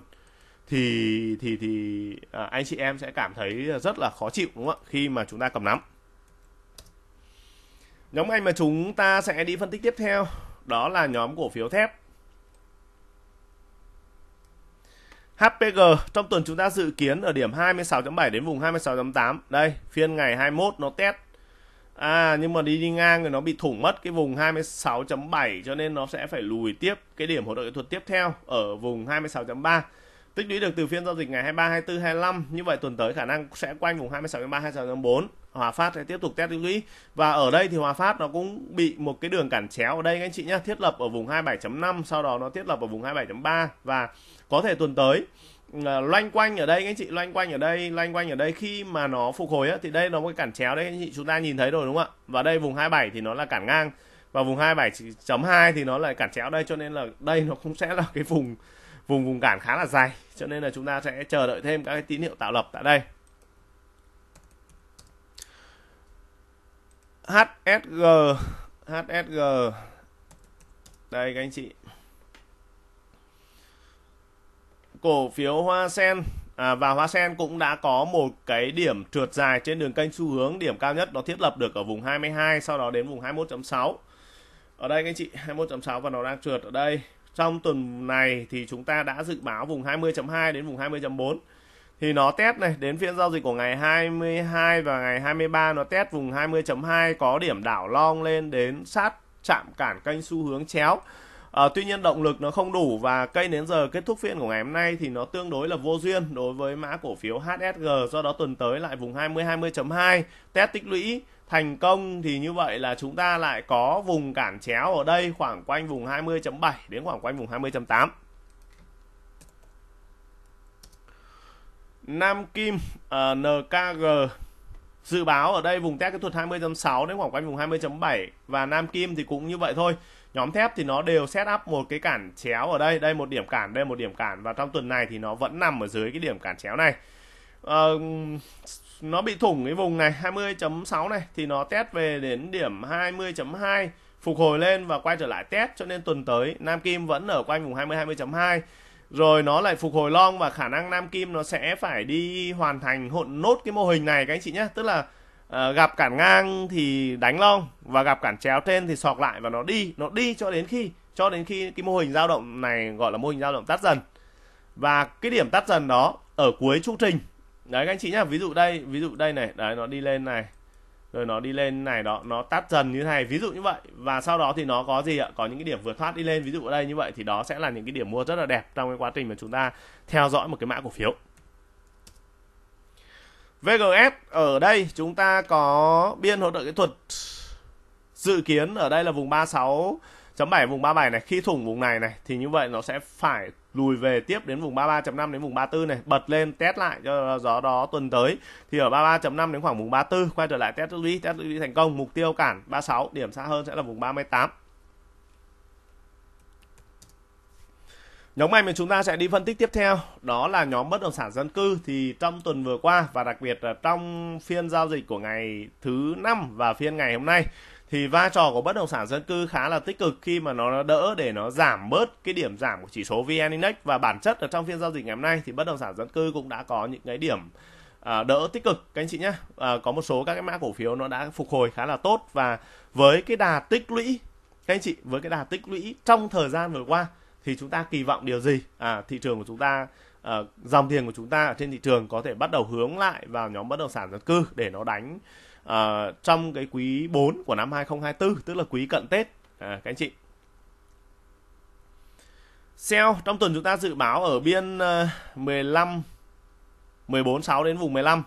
thì thì thì uh, anh chị em sẽ cảm thấy rất là khó chịu đúng không ạ khi mà chúng ta cầm nắm nhóm ngành mà chúng ta sẽ đi phân tích tiếp theo đó là nhóm cổ phiếu thép HPG trong tuần chúng ta dự kiến ở điểm 26.7 đến vùng 26.8. Đây, phiên ngày 21 nó test. À nhưng mà đi đi ngang rồi nó bị thủng mất cái vùng 26.7 cho nên nó sẽ phải lùi tiếp cái điểm hỗ trợ kỹ thuật tiếp theo ở vùng 26.3 tích lũy được từ phiên giao dịch ngày 23, 24, 25 như vậy tuần tới khả năng sẽ quanh vùng 26, 23, 26, 24 Hòa Phát sẽ tiếp tục test tích lũy và ở đây thì Hòa Phát nó cũng bị một cái đường cản chéo ở đây anh chị nhé thiết lập ở vùng 27.5 sau đó nó thiết lập ở vùng 27.3 và có thể tuần tới ờ, loanh quanh ở đây anh chị loanh quanh ở đây loanh quanh ở đây khi mà nó phục hồi á, thì đây nó có cái cản chéo đấy anh chị chúng ta nhìn thấy rồi đúng không ạ và đây vùng 27 thì nó là cản ngang và vùng 27.2 thì nó lại cản chéo đây cho nên là đây nó cũng sẽ là cái vùng vùng vùng cản khá là dài cho nên là chúng ta sẽ chờ đợi thêm các cái tín hiệu tạo lập tại đây HSG HSG đây các anh chị cổ phiếu Hoa Sen à, và Hoa Sen cũng đã có một cái điểm trượt dài trên đường kênh xu hướng điểm cao nhất nó thiết lập được ở vùng 22 sau đó đến vùng 21.6 ở đây các anh chị 21.6 và nó đang trượt ở đây trong tuần này thì chúng ta đã dự báo vùng 20.2 đến vùng 20.4 thì nó test này đến phiên giao dịch của ngày 22 và ngày 23 nó test vùng 20.2 có điểm đảo long lên đến sát chạm cản kênh xu hướng chéo à, tuy nhiên động lực nó không đủ và cây đến giờ kết thúc phiên của ngày hôm nay thì nó tương đối là vô duyên đối với mã cổ phiếu HSG do đó tuần tới lại vùng 20 20.2 test tích lũy thành công thì như vậy là chúng ta lại có vùng cản chéo ở đây khoảng quanh vùng 20.7 đến khoảng quanh vùng 20.8 Nam Kim uh, ờ, NKG dự báo ở đây vùng test kỹ thuật 20.6 đến khoảng quanh vùng 20.7 và Nam Kim thì cũng như vậy thôi nhóm thép thì nó đều set up một cái cản chéo ở đây đây một điểm cản đây một điểm cản và trong tuần này thì nó vẫn nằm ở dưới cái điểm cản chéo này uh, nó bị thủng cái vùng này 20.6 này thì nó test về đến điểm 20.2 phục hồi lên và quay trở lại test cho nên tuần tới Nam Kim vẫn ở quanh vùng 20 20.2 rồi nó lại phục hồi long và khả năng Nam Kim nó sẽ phải đi hoàn thành hỗn nốt cái mô hình này các anh chị nhé tức là uh, gặp cản ngang thì đánh long và gặp cản chéo trên thì sọc lại và nó đi nó đi cho đến khi cho đến khi cái mô hình dao động này gọi là mô hình dao động tắt dần và cái điểm tắt dần đó ở cuối chu trình đấy các anh chị nhá ví dụ đây ví dụ đây này đấy nó đi lên này rồi nó đi lên này đó nó tắt dần như thế này ví dụ như vậy và sau đó thì nó có gì ạ có những cái điểm vượt thoát đi lên ví dụ ở đây như vậy thì đó sẽ là những cái điểm mua rất là đẹp trong cái quá trình mà chúng ta theo dõi một cái mã cổ phiếu VGS ở đây chúng ta có biên hỗ trợ kỹ thuật dự kiến ở đây là vùng 36 chấm 7 vùng 37 này khi thủng vùng này này thì như vậy nó sẽ phải lùi về tiếp đến vùng 33.5 đến vùng 34 này bật lên test lại cho gió đó tuần tới thì ở 33.5 đến khoảng vùng 34 quay trở lại test lũy test lũy thành công mục tiêu cản 36 điểm xa hơn sẽ là vùng 38 Nhóm ngành mà chúng ta sẽ đi phân tích tiếp theo đó là nhóm bất động sản dân cư thì trong tuần vừa qua và đặc biệt là trong phiên giao dịch của ngày thứ năm và phiên ngày hôm nay thì vai trò của bất động sản dân cư khá là tích cực khi mà nó đỡ để nó giảm bớt cái điểm giảm của chỉ số VN Index và bản chất ở trong phiên giao dịch ngày hôm nay thì bất động sản dân cư cũng đã có những cái điểm à, đỡ tích cực các anh chị nhé à, có một số các cái mã cổ phiếu nó đã phục hồi khá là tốt và với cái đà tích lũy các anh chị với cái đà tích lũy trong thời gian vừa qua thì chúng ta kỳ vọng điều gì à, thị trường của chúng ta à, dòng tiền của chúng ta ở trên thị trường có thể bắt đầu hướng lại vào nhóm bất động sản dân cư để nó đánh à, trong cái quý 4 của năm 2024 tức là quý cận Tết à, các anh chị. Sell trong tuần chúng ta dự báo ở biên 15 14, 6 đến vùng 15. À,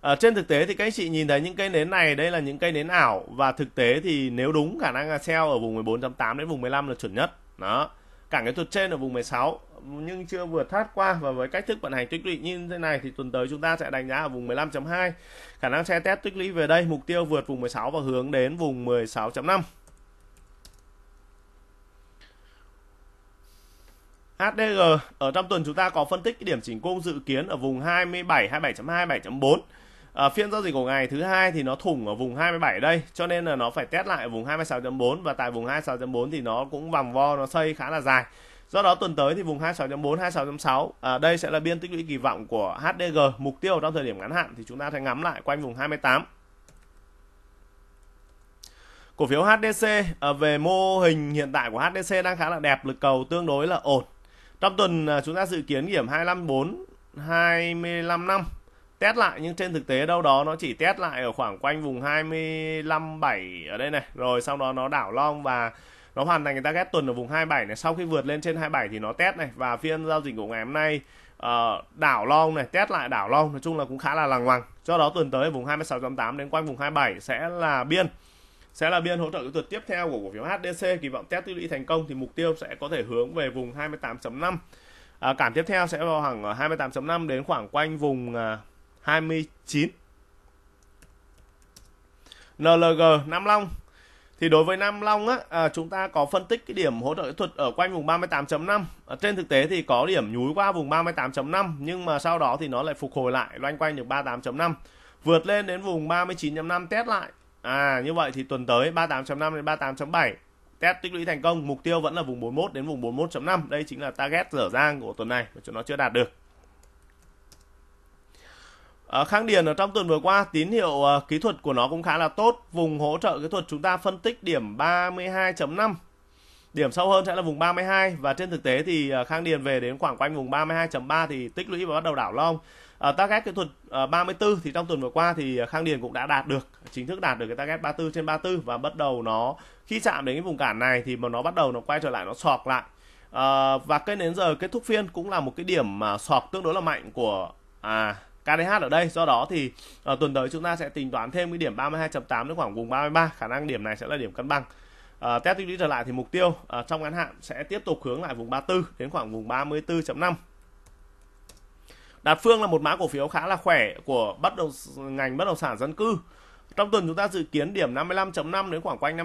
ờ, trên thực tế thì các anh chị nhìn thấy những cây nến này đây là những cây nến ảo và thực tế thì nếu đúng khả năng là sell ở vùng 14.8 đến vùng 15 là chuẩn nhất. Đó cả kỹ thuật trên ở vùng 16 nhưng chưa vượt thoát qua và với cách thức vận hành tích lũy như thế này thì tuần tới chúng ta sẽ đánh giá ở vùng 15.2 khả năng xe test tích lũy về đây mục tiêu vượt vùng 16 và hướng đến vùng 16.5 HDG ở trong tuần chúng ta có phân tích cái điểm chỉnh cung dự kiến ở vùng 27, 27.2, 7.4 à, phiên giao dịch của ngày thứ hai thì nó thủng ở vùng 27 đây cho nên là nó phải test lại vùng 26.4 và tại vùng 26.4 thì nó cũng vòng vo nó xây khá là dài do đó tuần tới thì vùng 26.4 26.6 à, đây sẽ là biên tích lũy kỳ vọng của HDG mục tiêu trong thời điểm ngắn hạn thì chúng ta sẽ ngắm lại quanh vùng 28 cổ phiếu HDC à, ờ, về mô hình hiện tại của HDC đang khá là đẹp lực cầu tương đối là ổn trong tuần ờ, chúng ta dự kiến điểm 254 25 năm test lại nhưng trên thực tế đâu đó nó chỉ test lại ở khoảng quanh vùng 25 7 ở đây này rồi sau đó nó đảo long và nó hoàn thành người ta ghét tuần ở vùng 27 này sau khi vượt lên trên 27 thì nó test này và phiên giao dịch của ngày hôm nay uh, đảo long này test lại đảo long nói chung là cũng khá là lằng ngoằng cho đó tuần tới vùng 26.8 đến quanh vùng 27 sẽ là biên sẽ là biên hỗ trợ kỹ thuật tiếp theo của cổ phiếu HDC kỳ vọng test tích lũy thành công thì mục tiêu sẽ có thể hướng về vùng 28.5 à, ờ, cản tiếp theo sẽ vào khoảng 28.5 đến khoảng quanh vùng ờ, 29. NLG Nam Long thì đối với Nam Long á, à, chúng ta có phân tích cái điểm hỗ trợ kỹ thuật ở quanh vùng 38.5. À, trên thực tế thì có điểm nhúi qua vùng 38.5 nhưng mà sau đó thì nó lại phục hồi lại loanh quanh được 38.5, vượt lên đến vùng 39.5 test lại. À như vậy thì tuần tới 38.5 đến 38.7 test tích lũy thành công, mục tiêu vẫn là vùng 41 đến vùng 41.5. Đây chính là target dở dang của tuần này mà chúng nó chưa đạt được. Ờ, khang điền ở trong tuần vừa qua tín hiệu ờ, kỹ thuật của nó cũng khá là tốt. Vùng hỗ trợ kỹ thuật chúng ta phân tích điểm 32.5. Điểm sâu hơn sẽ là vùng 32 và trên thực tế thì ờ, Khang điền về đến khoảng quanh vùng 32.3 thì tích lũy và bắt đầu đảo long. Ở target kỹ thuật uh, 34 thì trong tuần vừa qua thì khang điền cũng đã đạt được chính thức đạt được cái target 34 trên 34 và bắt đầu nó khi chạm đến cái vùng cản này thì mà nó bắt đầu nó quay trở lại nó sọc lại uh, và cây đến giờ kết thúc phiên cũng là một cái điểm mà sọc tương đối là mạnh của à KDH ở đây do đó thì uh, tuần tới chúng ta sẽ tính toán thêm cái điểm 32.8 đến khoảng vùng 33 khả năng điểm này sẽ là điểm cân bằng uh, test tích lũy trở lại thì mục tiêu uh, trong ngắn hạn sẽ tiếp tục hướng lại vùng 34 đến khoảng vùng 34.5 Đạt Phương là một mã cổ phiếu khá là khỏe của bất động ngành bất động sản dân cư. Trong tuần chúng ta dự kiến điểm 55.5 đến khoảng quanh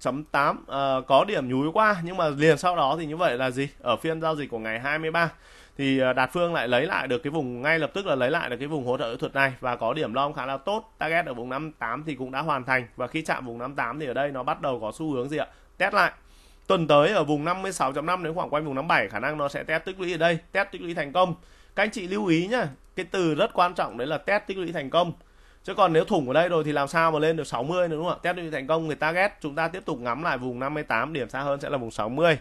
55.8 uh, có điểm nhúi qua nhưng mà liền sau đó thì như vậy là gì? Ở phiên giao dịch của ngày 23 thì ờ, đạt phương lại lấy lại được cái vùng ngay lập tức là lấy lại được cái vùng hỗ trợ thuật này và có điểm long khá là tốt target ở vùng 58 thì cũng đã hoàn thành và khi chạm vùng 58 thì ở đây nó bắt đầu có xu hướng gì ạ test lại tuần tới ở vùng 56.5 đến khoảng quanh vùng 57 khả năng nó sẽ test tích lũy ở đây test tích lũy thành công các anh chị lưu ý nhá cái từ rất quan trọng đấy là test tích lũy thành công chứ còn nếu thủng ở đây rồi thì làm sao mà lên được 60 nữa đúng không ạ test tích lũy thành công người ta ghét chúng ta tiếp tục ngắm lại vùng 58 điểm xa hơn sẽ là vùng 60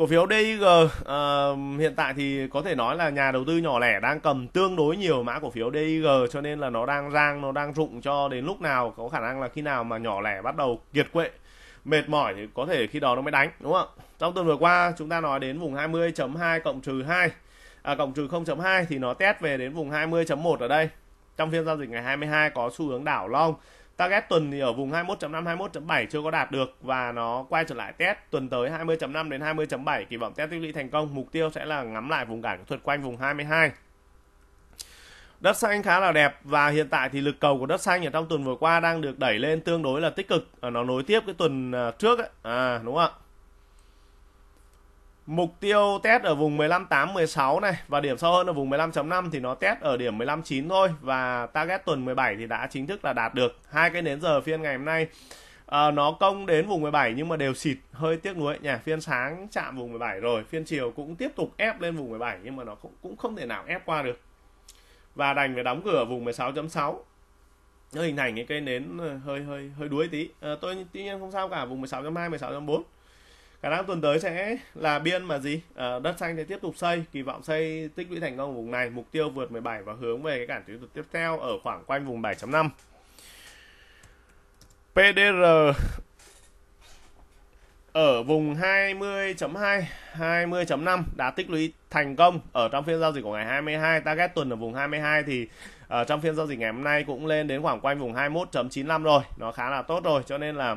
cổ phiếu DIG uh, ờ, hiện tại thì có thể nói là nhà đầu tư nhỏ lẻ đang cầm tương đối nhiều mã cổ phiếu DIG cho nên là nó đang rang nó đang rụng cho đến lúc nào có khả năng là khi nào mà nhỏ lẻ bắt đầu kiệt quệ mệt mỏi thì có thể khi đó nó mới đánh đúng không ạ trong tuần vừa qua chúng ta nói đến vùng 20.2 cộng trừ 2 à, cộng trừ 0.2 thì nó test về đến vùng 20.1 ở đây trong phiên giao dịch ngày 22 có xu hướng đảo long Target tuần thì ở vùng 21.5 21.7 chưa có đạt được và nó quay trở lại test tuần tới 20.5 đến 20.7 kỳ vọng test tích lũy thành công. Mục tiêu sẽ là ngắm lại vùng cản thuật quanh vùng 22. Đất xanh khá là đẹp và hiện tại thì lực cầu của đất xanh ở trong tuần vừa qua đang được đẩy lên tương đối là tích cực. Ờ, nó nối tiếp cái tuần ờ, trước ấy. À đúng không ạ? Mục tiêu test ở vùng 15.8 16 này và điểm sâu hơn ở vùng 15.5 thì nó test ở điểm 15.9 thôi và target tuần 17 thì đã chính thức là đạt được. Hai cái nến giờ phiên ngày hôm nay à, nó công đến vùng 17 nhưng mà đều xịt hơi tiếc nuối nhỉ. Phiên sáng chạm vùng 17 rồi, phiên chiều cũng tiếp tục ép lên vùng 17 nhưng mà nó cũng cũng không thể nào ép qua được. Và đành phải đóng cửa ở vùng 16.6 nó hình thành cái cây nến ờ, hơi hơi hơi đuối tí à, tôi tuy nhiên không sao cả vùng 16.2 16.4 khả năng tuần tới sẽ là biên mà gì à, đất xanh sẽ tiếp tục xây kỳ vọng xây tích lũy thành công vùng này mục tiêu vượt 17 và hướng về cái cản chiến thuật tiếp theo ở khoảng quanh vùng 7.5 PDR ở vùng 20.2 20.5 đã tích lũy thành công ở trong phiên giao dịch của ngày 22 target tuần ở vùng 22 thì ở ờ, uh, trong phiên giao dịch ngày hôm nay cũng lên đến khoảng quanh vùng 21.95 rồi nó khá là tốt rồi cho nên là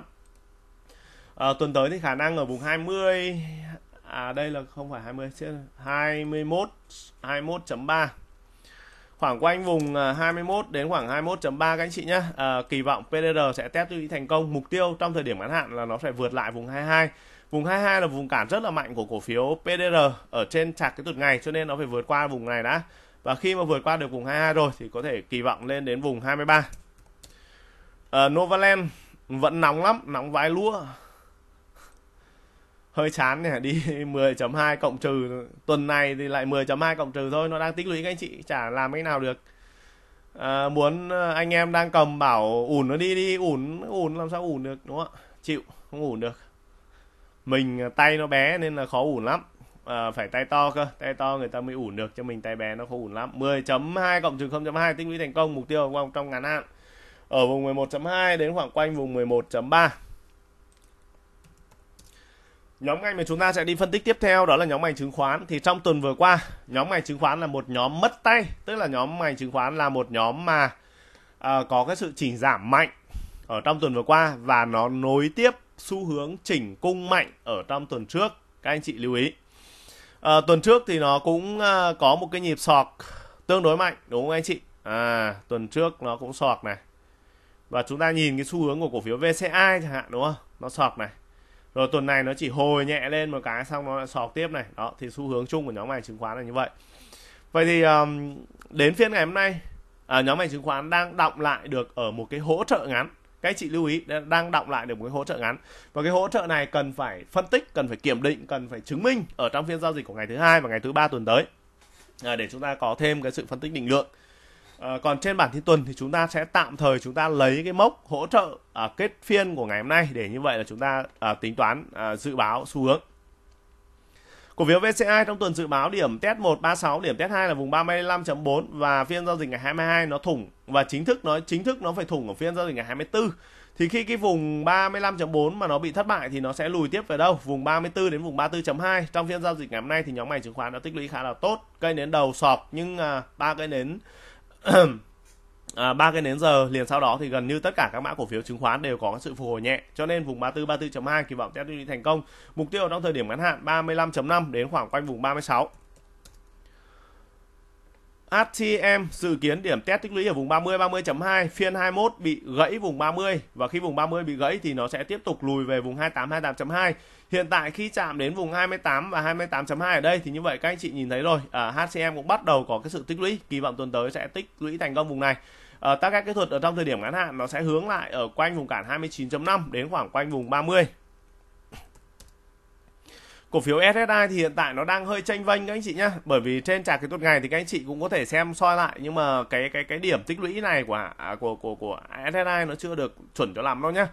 à, tuần tới thì khả năng ở vùng 20 à đây là không phải 20 chứ 21 21.3 khoảng quanh vùng 21 à, đến khoảng 21.3 các anh chị nhé à, ờ, kỳ vọng PDR sẽ test đi thành công mục tiêu trong thời điểm ngắn hạn là nó sẽ vượt lại vùng 22 vùng 22 là vùng cản rất là mạnh của cổ phiếu PDR ở trên chạc cái tuần ngày cho nên nó phải vượt qua vùng này đã và khi mà vượt qua được vùng 22 rồi thì có thể kỳ vọng lên đến vùng 23 à, ờ, Novaland vẫn nóng lắm nóng vái lúa hơi chán này đi 10.2 cộng trừ tuần này thì lại 10.2 cộng trừ thôi nó đang tích lũy các anh chị chả làm cái nào được à, muốn à, anh em đang cầm bảo ủn nó đi đi ủn ủn làm sao ủn được đúng không ạ chịu không ủn được mình à, tay nó bé nên là khó ủn lắm à, phải tay to cơ tay to người ta mới ủn được cho mình tay bé nó khó ủn lắm 10.2 cộng trừ 0.2 tích lũy thành công mục tiêu trong ngắn hạn ở vùng 11.2 đến khoảng quanh vùng 11.3 Nhóm ngành mà chúng ta sẽ đi phân tích tiếp theo đó là nhóm ngành chứng khoán. Thì trong tuần vừa qua, nhóm ngành chứng khoán là một nhóm mất tay, tức là nhóm ngành chứng khoán là một nhóm mà uh, có cái sự chỉnh giảm mạnh ở trong tuần vừa qua và nó nối tiếp xu hướng chỉnh cung mạnh ở trong tuần trước. Các anh chị lưu ý. Uh, tuần trước thì nó cũng uh, có một cái nhịp sọc tương đối mạnh đúng không anh chị? À, tuần trước nó cũng sọc này. Và chúng ta nhìn cái xu hướng của cổ phiếu VCI chẳng hạn đúng không? Nó sọc này rồi tuần này nó chỉ hồi nhẹ lên một cái xong nó lại sọt tiếp này đó thì xu hướng chung của nhóm ngành chứng khoán là như vậy vậy thì um, đến phiên ngày hôm nay à, nhóm ngành chứng khoán đang động lại được ở một cái hỗ trợ ngắn các chị lưu ý đang động lại được một cái hỗ trợ ngắn và cái hỗ trợ này cần phải phân tích cần phải kiểm định cần phải chứng minh ở trong phiên giao dịch của ngày thứ hai và ngày thứ ba tuần tới à, để chúng ta có thêm cái sự phân tích định lượng À, còn trên bản tin tuần thì chúng ta sẽ tạm thời chúng ta lấy cái mốc hỗ trợ ở à, kết phiên của ngày hôm nay để như vậy là chúng ta à, tính toán à, dự báo xu hướng. Cổ phiếu VCI trong tuần dự báo điểm test 136, e điểm test 2 e là vùng 35.4 và phiên giao dịch ngày 22 nó thủng và chính thức nó chính thức nó phải thủng ở phiên giao dịch ngày 24. Thì khi cái vùng 35.4 mà nó bị thất bại thì nó sẽ lùi tiếp về đâu? Vùng 34 đến vùng 34.2. Trong phiên giao dịch ngày hôm nay thì nhóm ngành chứng khoán đã tích lũy khá là tốt, cây nến đầu sọc nhưng à, ba à, cây nến à, ba cái nến giờ liền sau đó thì gần như tất cả các mã cổ phiếu chứng khoán đều có sự phục hồi nhẹ cho nên vùng 34 34.2 kỳ vọng test đi thành công mục tiêu trong thời điểm ngắn hạn 35.5 đến khoảng quanh vùng 36 HTM dự kiến điểm test tích lũy ở vùng 30 30.2 phiên 21 bị gãy vùng 30 và khi vùng 30 bị gãy thì nó sẽ tiếp tục lùi về vùng 28 28.2. Hiện tại khi chạm đến vùng 28 và 28.2 ở đây thì như vậy các anh chị nhìn thấy rồi, à, HCM cũng bắt đầu có cái sự tích lũy, kỳ vọng tuần tới sẽ tích lũy thành công vùng này. À, các kỹ thuật ở trong thời điểm ngắn hạn nó sẽ hướng lại ở quanh vùng cản 29.5 đến khoảng quanh vùng 30 cổ phiếu SSI thì hiện tại nó đang hơi tranh vênh các anh chị nhá bởi vì trên chart cái tuần ngày thì các anh chị cũng có thể xem soi lại nhưng mà cái cái cái điểm tích lũy này của à, của của của SSI nó chưa được chuẩn cho lắm đâu nhá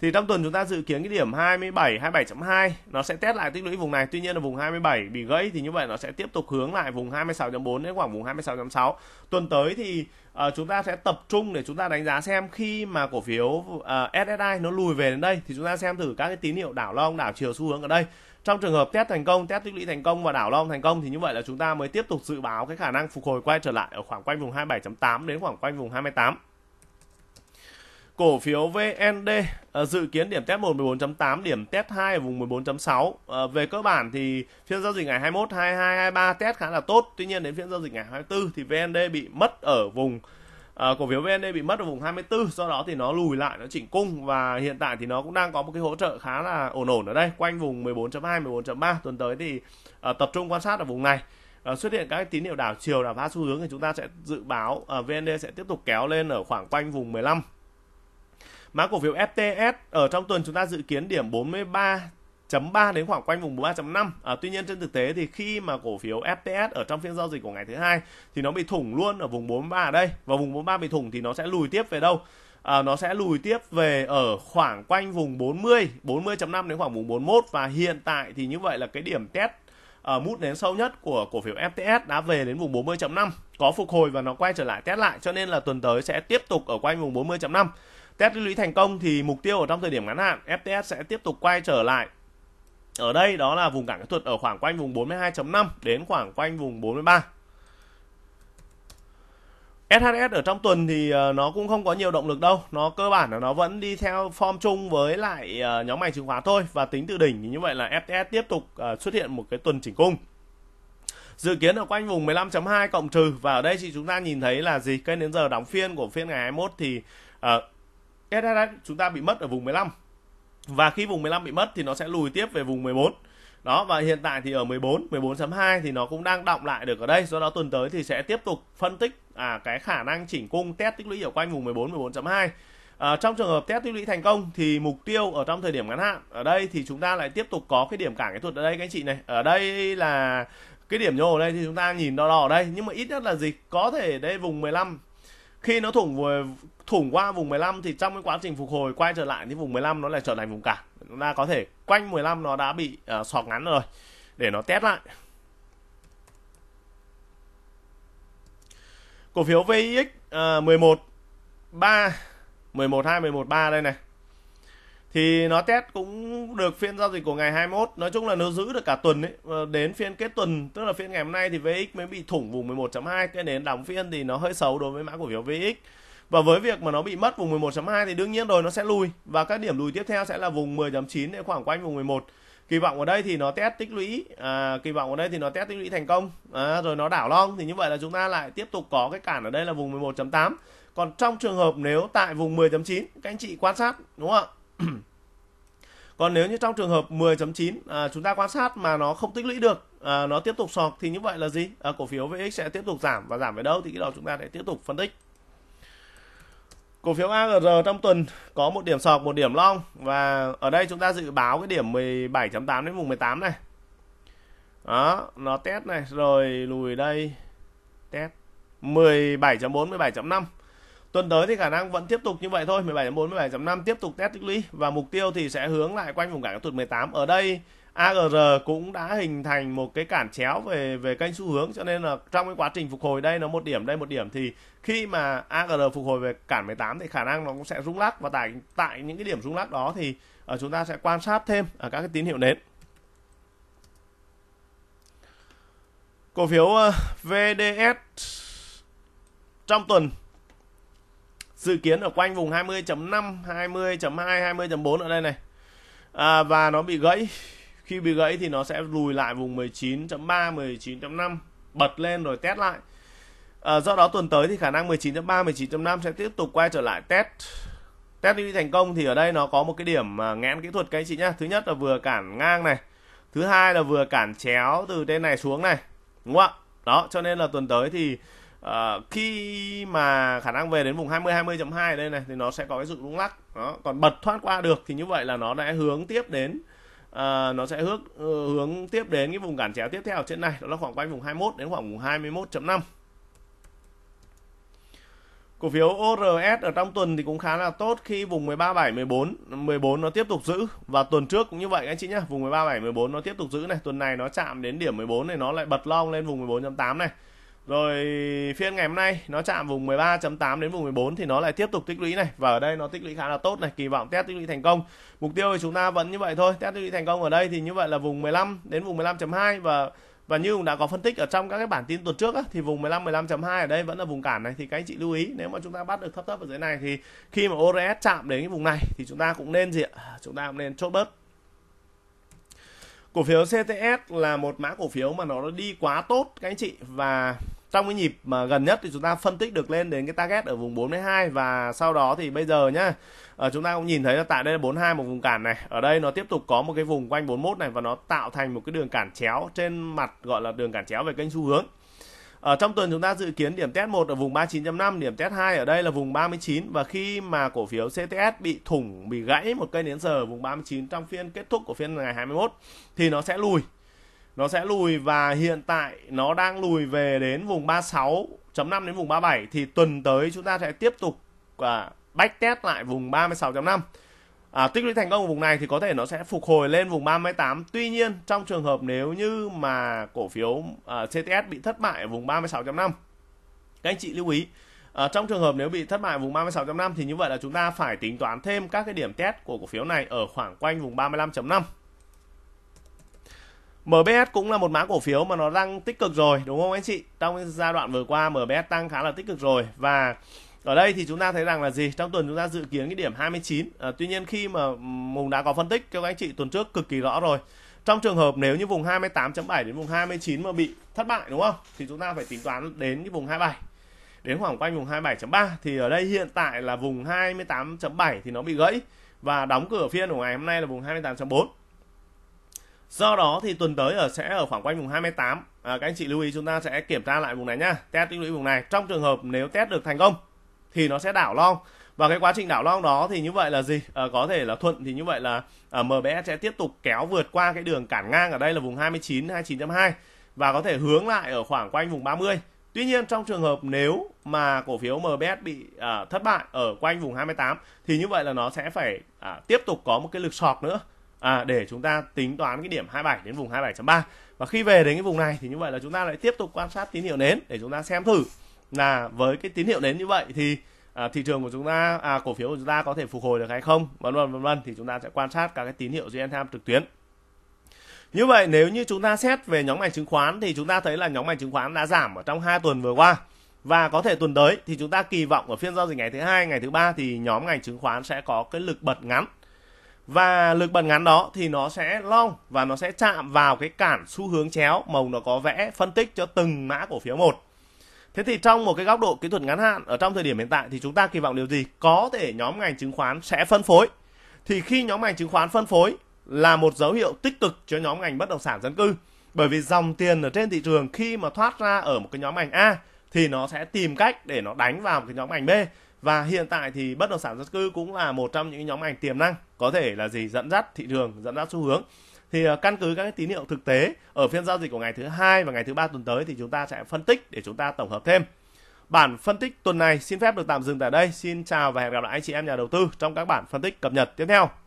thì trong tuần chúng ta dự kiến cái điểm 27 27.2 nó sẽ test lại tích lũy vùng này tuy nhiên là vùng 27 bị gãy thì như vậy nó sẽ tiếp tục hướng lại vùng 26.4 đến khoảng vùng 26.6 tuần tới thì uh, chúng ta sẽ tập trung để chúng ta đánh giá xem khi mà cổ phiếu uh, ờ, SSI nó lùi về đến đây thì chúng ta xem thử các cái tín hiệu đảo long đảo chiều xu hướng ở đây trong trường hợp test thành công test tích lũy thành công và đảo long thành công thì như vậy là chúng ta mới tiếp tục dự báo cái khả năng phục hồi quay trở lại ở khoảng quanh vùng 27.8 đến khoảng quanh vùng 28 cổ phiếu VND ờ, dự kiến điểm test 1 14.8, điểm test 2 ở vùng 14.6. Ờ, về cơ bản thì phiên giao dịch ngày 21, 22, 23 test khá là tốt. Tuy nhiên đến phiên giao dịch ngày 24 thì VND bị mất ở vùng Ờ, cổ phiếu VND bị mất ở vùng 24 do đó thì nó lùi lại nó chỉnh cung và hiện tại thì nó cũng đang có một cái hỗ trợ khá là ổn ổn ở đây quanh vùng 14.2 14.3 tuần tới thì uh, tập trung quan sát ở vùng này uh, xuất hiện các tín hiệu đảo chiều đảo phá xu hướng thì chúng ta sẽ dự báo uh, VND sẽ tiếp tục kéo lên ở khoảng quanh vùng 15 mã cổ phiếu FTS ở trong tuần chúng ta dự kiến điểm 43 3 đến khoảng quanh vùng 43.5. À, tuy nhiên trên thực tế thì khi mà cổ phiếu fts ở trong phiên giao dịch của ngày thứ hai thì nó bị thủng luôn ở vùng 43 ở đây và vùng 43 bị thủng thì nó sẽ lùi tiếp về đâu? À, nó sẽ lùi tiếp về ở khoảng quanh vùng 40, 40.5 đến khoảng vùng 41 và hiện tại thì như vậy là cái điểm test ở à, uh, mút đến sâu nhất của cổ phiếu FTS đã về đến vùng 40.5 có phục hồi và nó quay trở lại test lại cho nên là tuần tới sẽ tiếp tục ở quanh vùng 40.5 test lưu ý thành công thì mục tiêu ở trong thời điểm ngắn hạn FTS sẽ tiếp tục quay trở lại ở đây đó là vùng cản kỹ thuật ở khoảng quanh vùng 42.5 đến khoảng quanh vùng 43 SHS ở trong tuần thì ờ, nó cũng không có nhiều động lực đâu Nó cơ bản là nó vẫn đi theo form chung với lại ờ, nhóm ngành chứng khoán thôi Và tính từ đỉnh thì như vậy là FTS tiếp tục ờ, xuất hiện một cái tuần chỉnh cung Dự kiến ở quanh vùng 15.2 cộng trừ Và ở đây thì chúng ta nhìn thấy là gì Cây đến giờ đóng phiên của phiên ngày 21 thì uh, SHS chúng ta bị mất ở vùng 15 và khi vùng 15 bị mất thì nó sẽ lùi tiếp về vùng 14 đó và hiện tại thì ở 14 14.2 thì nó cũng đang động lại được ở đây do đó tuần tới thì sẽ tiếp tục phân tích à, cái khả năng chỉnh cung test tích lũy ở quanh vùng 14 14.2 À, trong trường hợp test tích lũy thành công thì mục tiêu ở trong thời điểm ngắn hạn ở đây thì chúng ta lại tiếp tục có cái điểm cản kỹ thuật ở đây các anh chị này ở đây là cái điểm nhô ở đây thì chúng ta nhìn đo đo ở đây nhưng mà ít nhất là gì có thể đây vùng 15 khi nó thủng vừa thủng qua vùng 15 thì trong cái quá trình phục hồi quay trở lại thì vùng 15 nó lại trở thành vùng cản chúng ta có thể quanh 15 nó đã bị uh, sọt ngắn rồi để nó test lại cổ phiếu VIX uh, 11 3 11 2 11 3 đây này thì nó test cũng được phiên giao dịch của ngày 21 nói chung là nó giữ được cả tuần ấy đến phiên kết tuần tức là phiên ngày hôm nay thì VX mới bị thủng vùng 11.2 cái đến đóng phiên thì nó hơi xấu đối với mã cổ phiếu VX và với việc mà nó bị mất vùng 11.2 thì đương nhiên rồi nó sẽ lùi và các điểm lùi tiếp theo sẽ là vùng 10.9 để khoảng quanh vùng 11 kỳ vọng ở đây thì nó test tích lũy à, kỳ vọng ở đây thì nó test tích lũy thành công à, rồi nó đảo long thì như vậy là chúng ta lại tiếp tục có cái cản ở đây là vùng 11.8 còn trong trường hợp nếu tại vùng 10.9 các anh chị quan sát đúng không ạ còn nếu như trong trường hợp 10.9 à, chúng ta quan sát mà nó không tích lũy được à, nó tiếp tục sọt thì như vậy là gì à, cổ phiếu VX sẽ tiếp tục giảm và giảm về đâu thì cái đó chúng ta sẽ tiếp tục phân tích cổ phiếu AGR trong tuần có một điểm sọt một điểm long và ở đây chúng ta dự báo cái điểm 17.8 đến vùng 18 này đó nó test này rồi lùi đây test 17.4 17.5 Tuần tới thì khả năng vẫn tiếp tục như vậy thôi, 17.4, 17.5 tiếp tục test tích lũy và mục tiêu thì sẽ hướng lại quanh vùng cản tuần 18. Ở đây AGR cũng đã hình thành một cái cản chéo về về kênh xu hướng cho nên là trong cái quá trình phục hồi đây nó một điểm đây một điểm thì khi mà AGR phục hồi về cản 18 thì khả năng nó cũng sẽ rung lắc và tại tại những cái điểm rung lắc đó thì uh, chúng ta sẽ quan sát thêm ở các cái tín hiệu nến. Cổ phiếu ờ, VDS trong tuần dự kiến ở quanh vùng 20.5 20.2 20.4 ở đây này à, và nó bị gãy khi bị gãy thì nó sẽ lùi lại vùng 19.3 19.5 bật lên rồi test lại à, do đó tuần tới thì khả năng 19.3 19.5 sẽ tiếp tục quay trở lại test test đi thành công thì ở đây nó có một cái điểm à, ngẽn kỹ thuật các anh chị nhá thứ nhất là vừa cản ngang này thứ hai là vừa cản chéo từ trên này xuống này đúng không ạ đó cho nên là tuần tới thì Ờ, khi mà khả năng về đến vùng 20 20.2 ở đây này thì nó sẽ có cái sự rung lắc đó còn bật thoát qua được thì như vậy là nó đã hướng tiếp đến à, nó sẽ hướng ừ, hướng tiếp đến cái vùng cản chéo tiếp theo trên này đó là khoảng quanh vùng 21 đến khoảng vùng 21.5 Cổ phiếu ORS ở trong tuần thì cũng khá là tốt khi vùng 137 14 14 nó tiếp tục giữ và tuần trước cũng như vậy anh chị nhé vùng 137 14 nó tiếp tục giữ này, tuần này nó chạm đến điểm 14 này nó lại bật long lên vùng 14.8 này. Rồi phiên ngày hôm nay nó chạm vùng 13.8 đến vùng 14 thì nó lại tiếp tục tích lũy này và ở đây nó tích lũy khá là tốt này, kỳ vọng test tích lũy thành công. Mục tiêu của chúng ta vẫn như vậy thôi, test tích lũy thành công ở đây thì như vậy là vùng 15 đến vùng 15.2 và và như cũng đã có phân tích ở trong các cái bản tin tuần trước á, thì vùng 15 15.2 ở đây vẫn là vùng cản này thì các anh chị lưu ý nếu mà chúng ta bắt được thấp thấp ở dưới này thì khi mà ORS chạm đến cái vùng này thì chúng ta cũng nên gì ạ? Chúng ta cũng nên chốt bớt cổ phiếu CTS là một mã cổ phiếu mà nó đi quá tốt các anh chị và trong cái nhịp mà gần nhất thì chúng ta phân tích được lên đến cái target ở vùng 42 và sau đó thì bây giờ nhá ở ờ, chúng ta cũng nhìn thấy là tại đây là 42 một vùng cản này ở đây nó tiếp tục có một cái vùng quanh 41 này và nó tạo thành một cái đường cản chéo trên mặt gọi là đường cản chéo về kênh xu hướng ở ờ, trong tuần chúng ta dự kiến điểm test 1 ở vùng 39.5, điểm test 2 ở đây là vùng 39 và khi mà cổ phiếu CTS bị thủng, bị gãy một cây nến giờ ở vùng 39 trong phiên kết thúc của phiên ngày 21 thì nó sẽ lùi. Nó sẽ lùi và hiện tại nó đang lùi về đến vùng 36.5 đến vùng 37 thì tuần tới chúng ta sẽ tiếp tục uh, à, back test lại vùng 36.5 à, tích lũy thành công ở vùng này thì có thể nó sẽ phục hồi lên vùng 38 tuy nhiên trong trường hợp nếu như mà cổ phiếu à, CTS bị thất bại ở vùng 36.5 các anh chị lưu ý à, trong trường hợp nếu bị thất bại vùng 36.5 thì như vậy là chúng ta phải tính toán thêm các cái điểm test của cổ phiếu này ở khoảng quanh vùng 35.5 MBS cũng là một mã cổ phiếu mà nó đang tích cực rồi đúng không anh chị? Trong giai đoạn vừa qua MBS tăng khá là tích cực rồi và ở đây thì chúng ta thấy rằng là gì trong tuần chúng ta dự kiến cái điểm 29 à, tuy nhiên khi mà mùng đã có phân tích cho các anh chị tuần trước cực kỳ rõ rồi trong trường hợp nếu như vùng 28.7 đến vùng 29 mà bị thất bại đúng không thì chúng ta phải tính toán đến cái vùng 27 đến khoảng quanh vùng 27.3 thì ở đây hiện tại là vùng 28.7 thì nó bị gãy và đóng cửa phiên của ngày hôm nay là vùng 28.4 do đó thì tuần tới ở sẽ ở khoảng quanh vùng 28 à, các anh chị lưu ý chúng ta sẽ kiểm tra lại vùng này nhá test tích lũy vùng này trong trường hợp nếu test được thành công thì nó sẽ đảo long và cái quá trình đảo long đó thì như vậy là gì à, có thể là thuận thì như vậy là à, ờ, MBS sẽ tiếp tục kéo vượt qua cái đường cản ngang ở đây là vùng 29 29.2 và có thể hướng lại ở khoảng quanh vùng 30 Tuy nhiên trong trường hợp nếu mà cổ phiếu MBS bị à, thất bại ở quanh vùng 28 thì như vậy là nó sẽ phải à, tiếp tục có một cái lực sọt nữa à, để chúng ta tính toán cái điểm 27 đến vùng 27.3 và khi về đến cái vùng này thì như vậy là chúng ta lại tiếp tục quan sát tín hiệu nến để chúng ta xem thử là với cái tín hiệu đến như vậy thì à, thị trường của chúng ta à, cổ phiếu của chúng ta có thể phục hồi được hay không vân vân vân vân thì chúng ta sẽ quan sát các cái tín hiệu trên tham trực tuyến như vậy nếu như chúng ta xét về nhóm ngành chứng khoán thì chúng ta thấy là nhóm ngành chứng khoán đã giảm ở trong hai tuần vừa qua và có thể tuần tới thì chúng ta kỳ vọng ở phiên giao dịch ngày thứ hai ngày thứ ba thì nhóm ngành chứng khoán sẽ có cái lực bật ngắn và lực bật ngắn đó thì nó sẽ long và nó sẽ chạm vào cái cản xu hướng chéo màu nó có vẽ phân tích cho từng mã cổ phiếu một Thế thì trong một cái góc độ kỹ thuật ngắn hạn ở trong thời điểm hiện tại thì chúng ta kỳ vọng điều gì? Có thể nhóm ngành chứng khoán sẽ phân phối. Thì khi nhóm ngành chứng khoán phân phối là một dấu hiệu tích cực cho nhóm ngành bất động sản dân cư. Bởi vì dòng tiền ở trên thị trường khi mà thoát ra ở một cái nhóm ngành A thì nó sẽ tìm cách để nó đánh vào một cái nhóm ngành B và hiện tại thì bất động sản dân cư cũng là một trong những nhóm ngành tiềm năng có thể là gì dẫn dắt thị trường dẫn dắt xu hướng thì ờ, căn cứ các cái tín hiệu thực tế ở phiên giao dịch của ngày thứ hai và ngày thứ ba tuần tới thì chúng ta sẽ phân tích để chúng ta tổng hợp thêm bản phân tích tuần này xin phép được tạm dừng tại đây xin chào và hẹn gặp lại anh chị em nhà đầu tư trong các bản phân tích cập nhật tiếp theo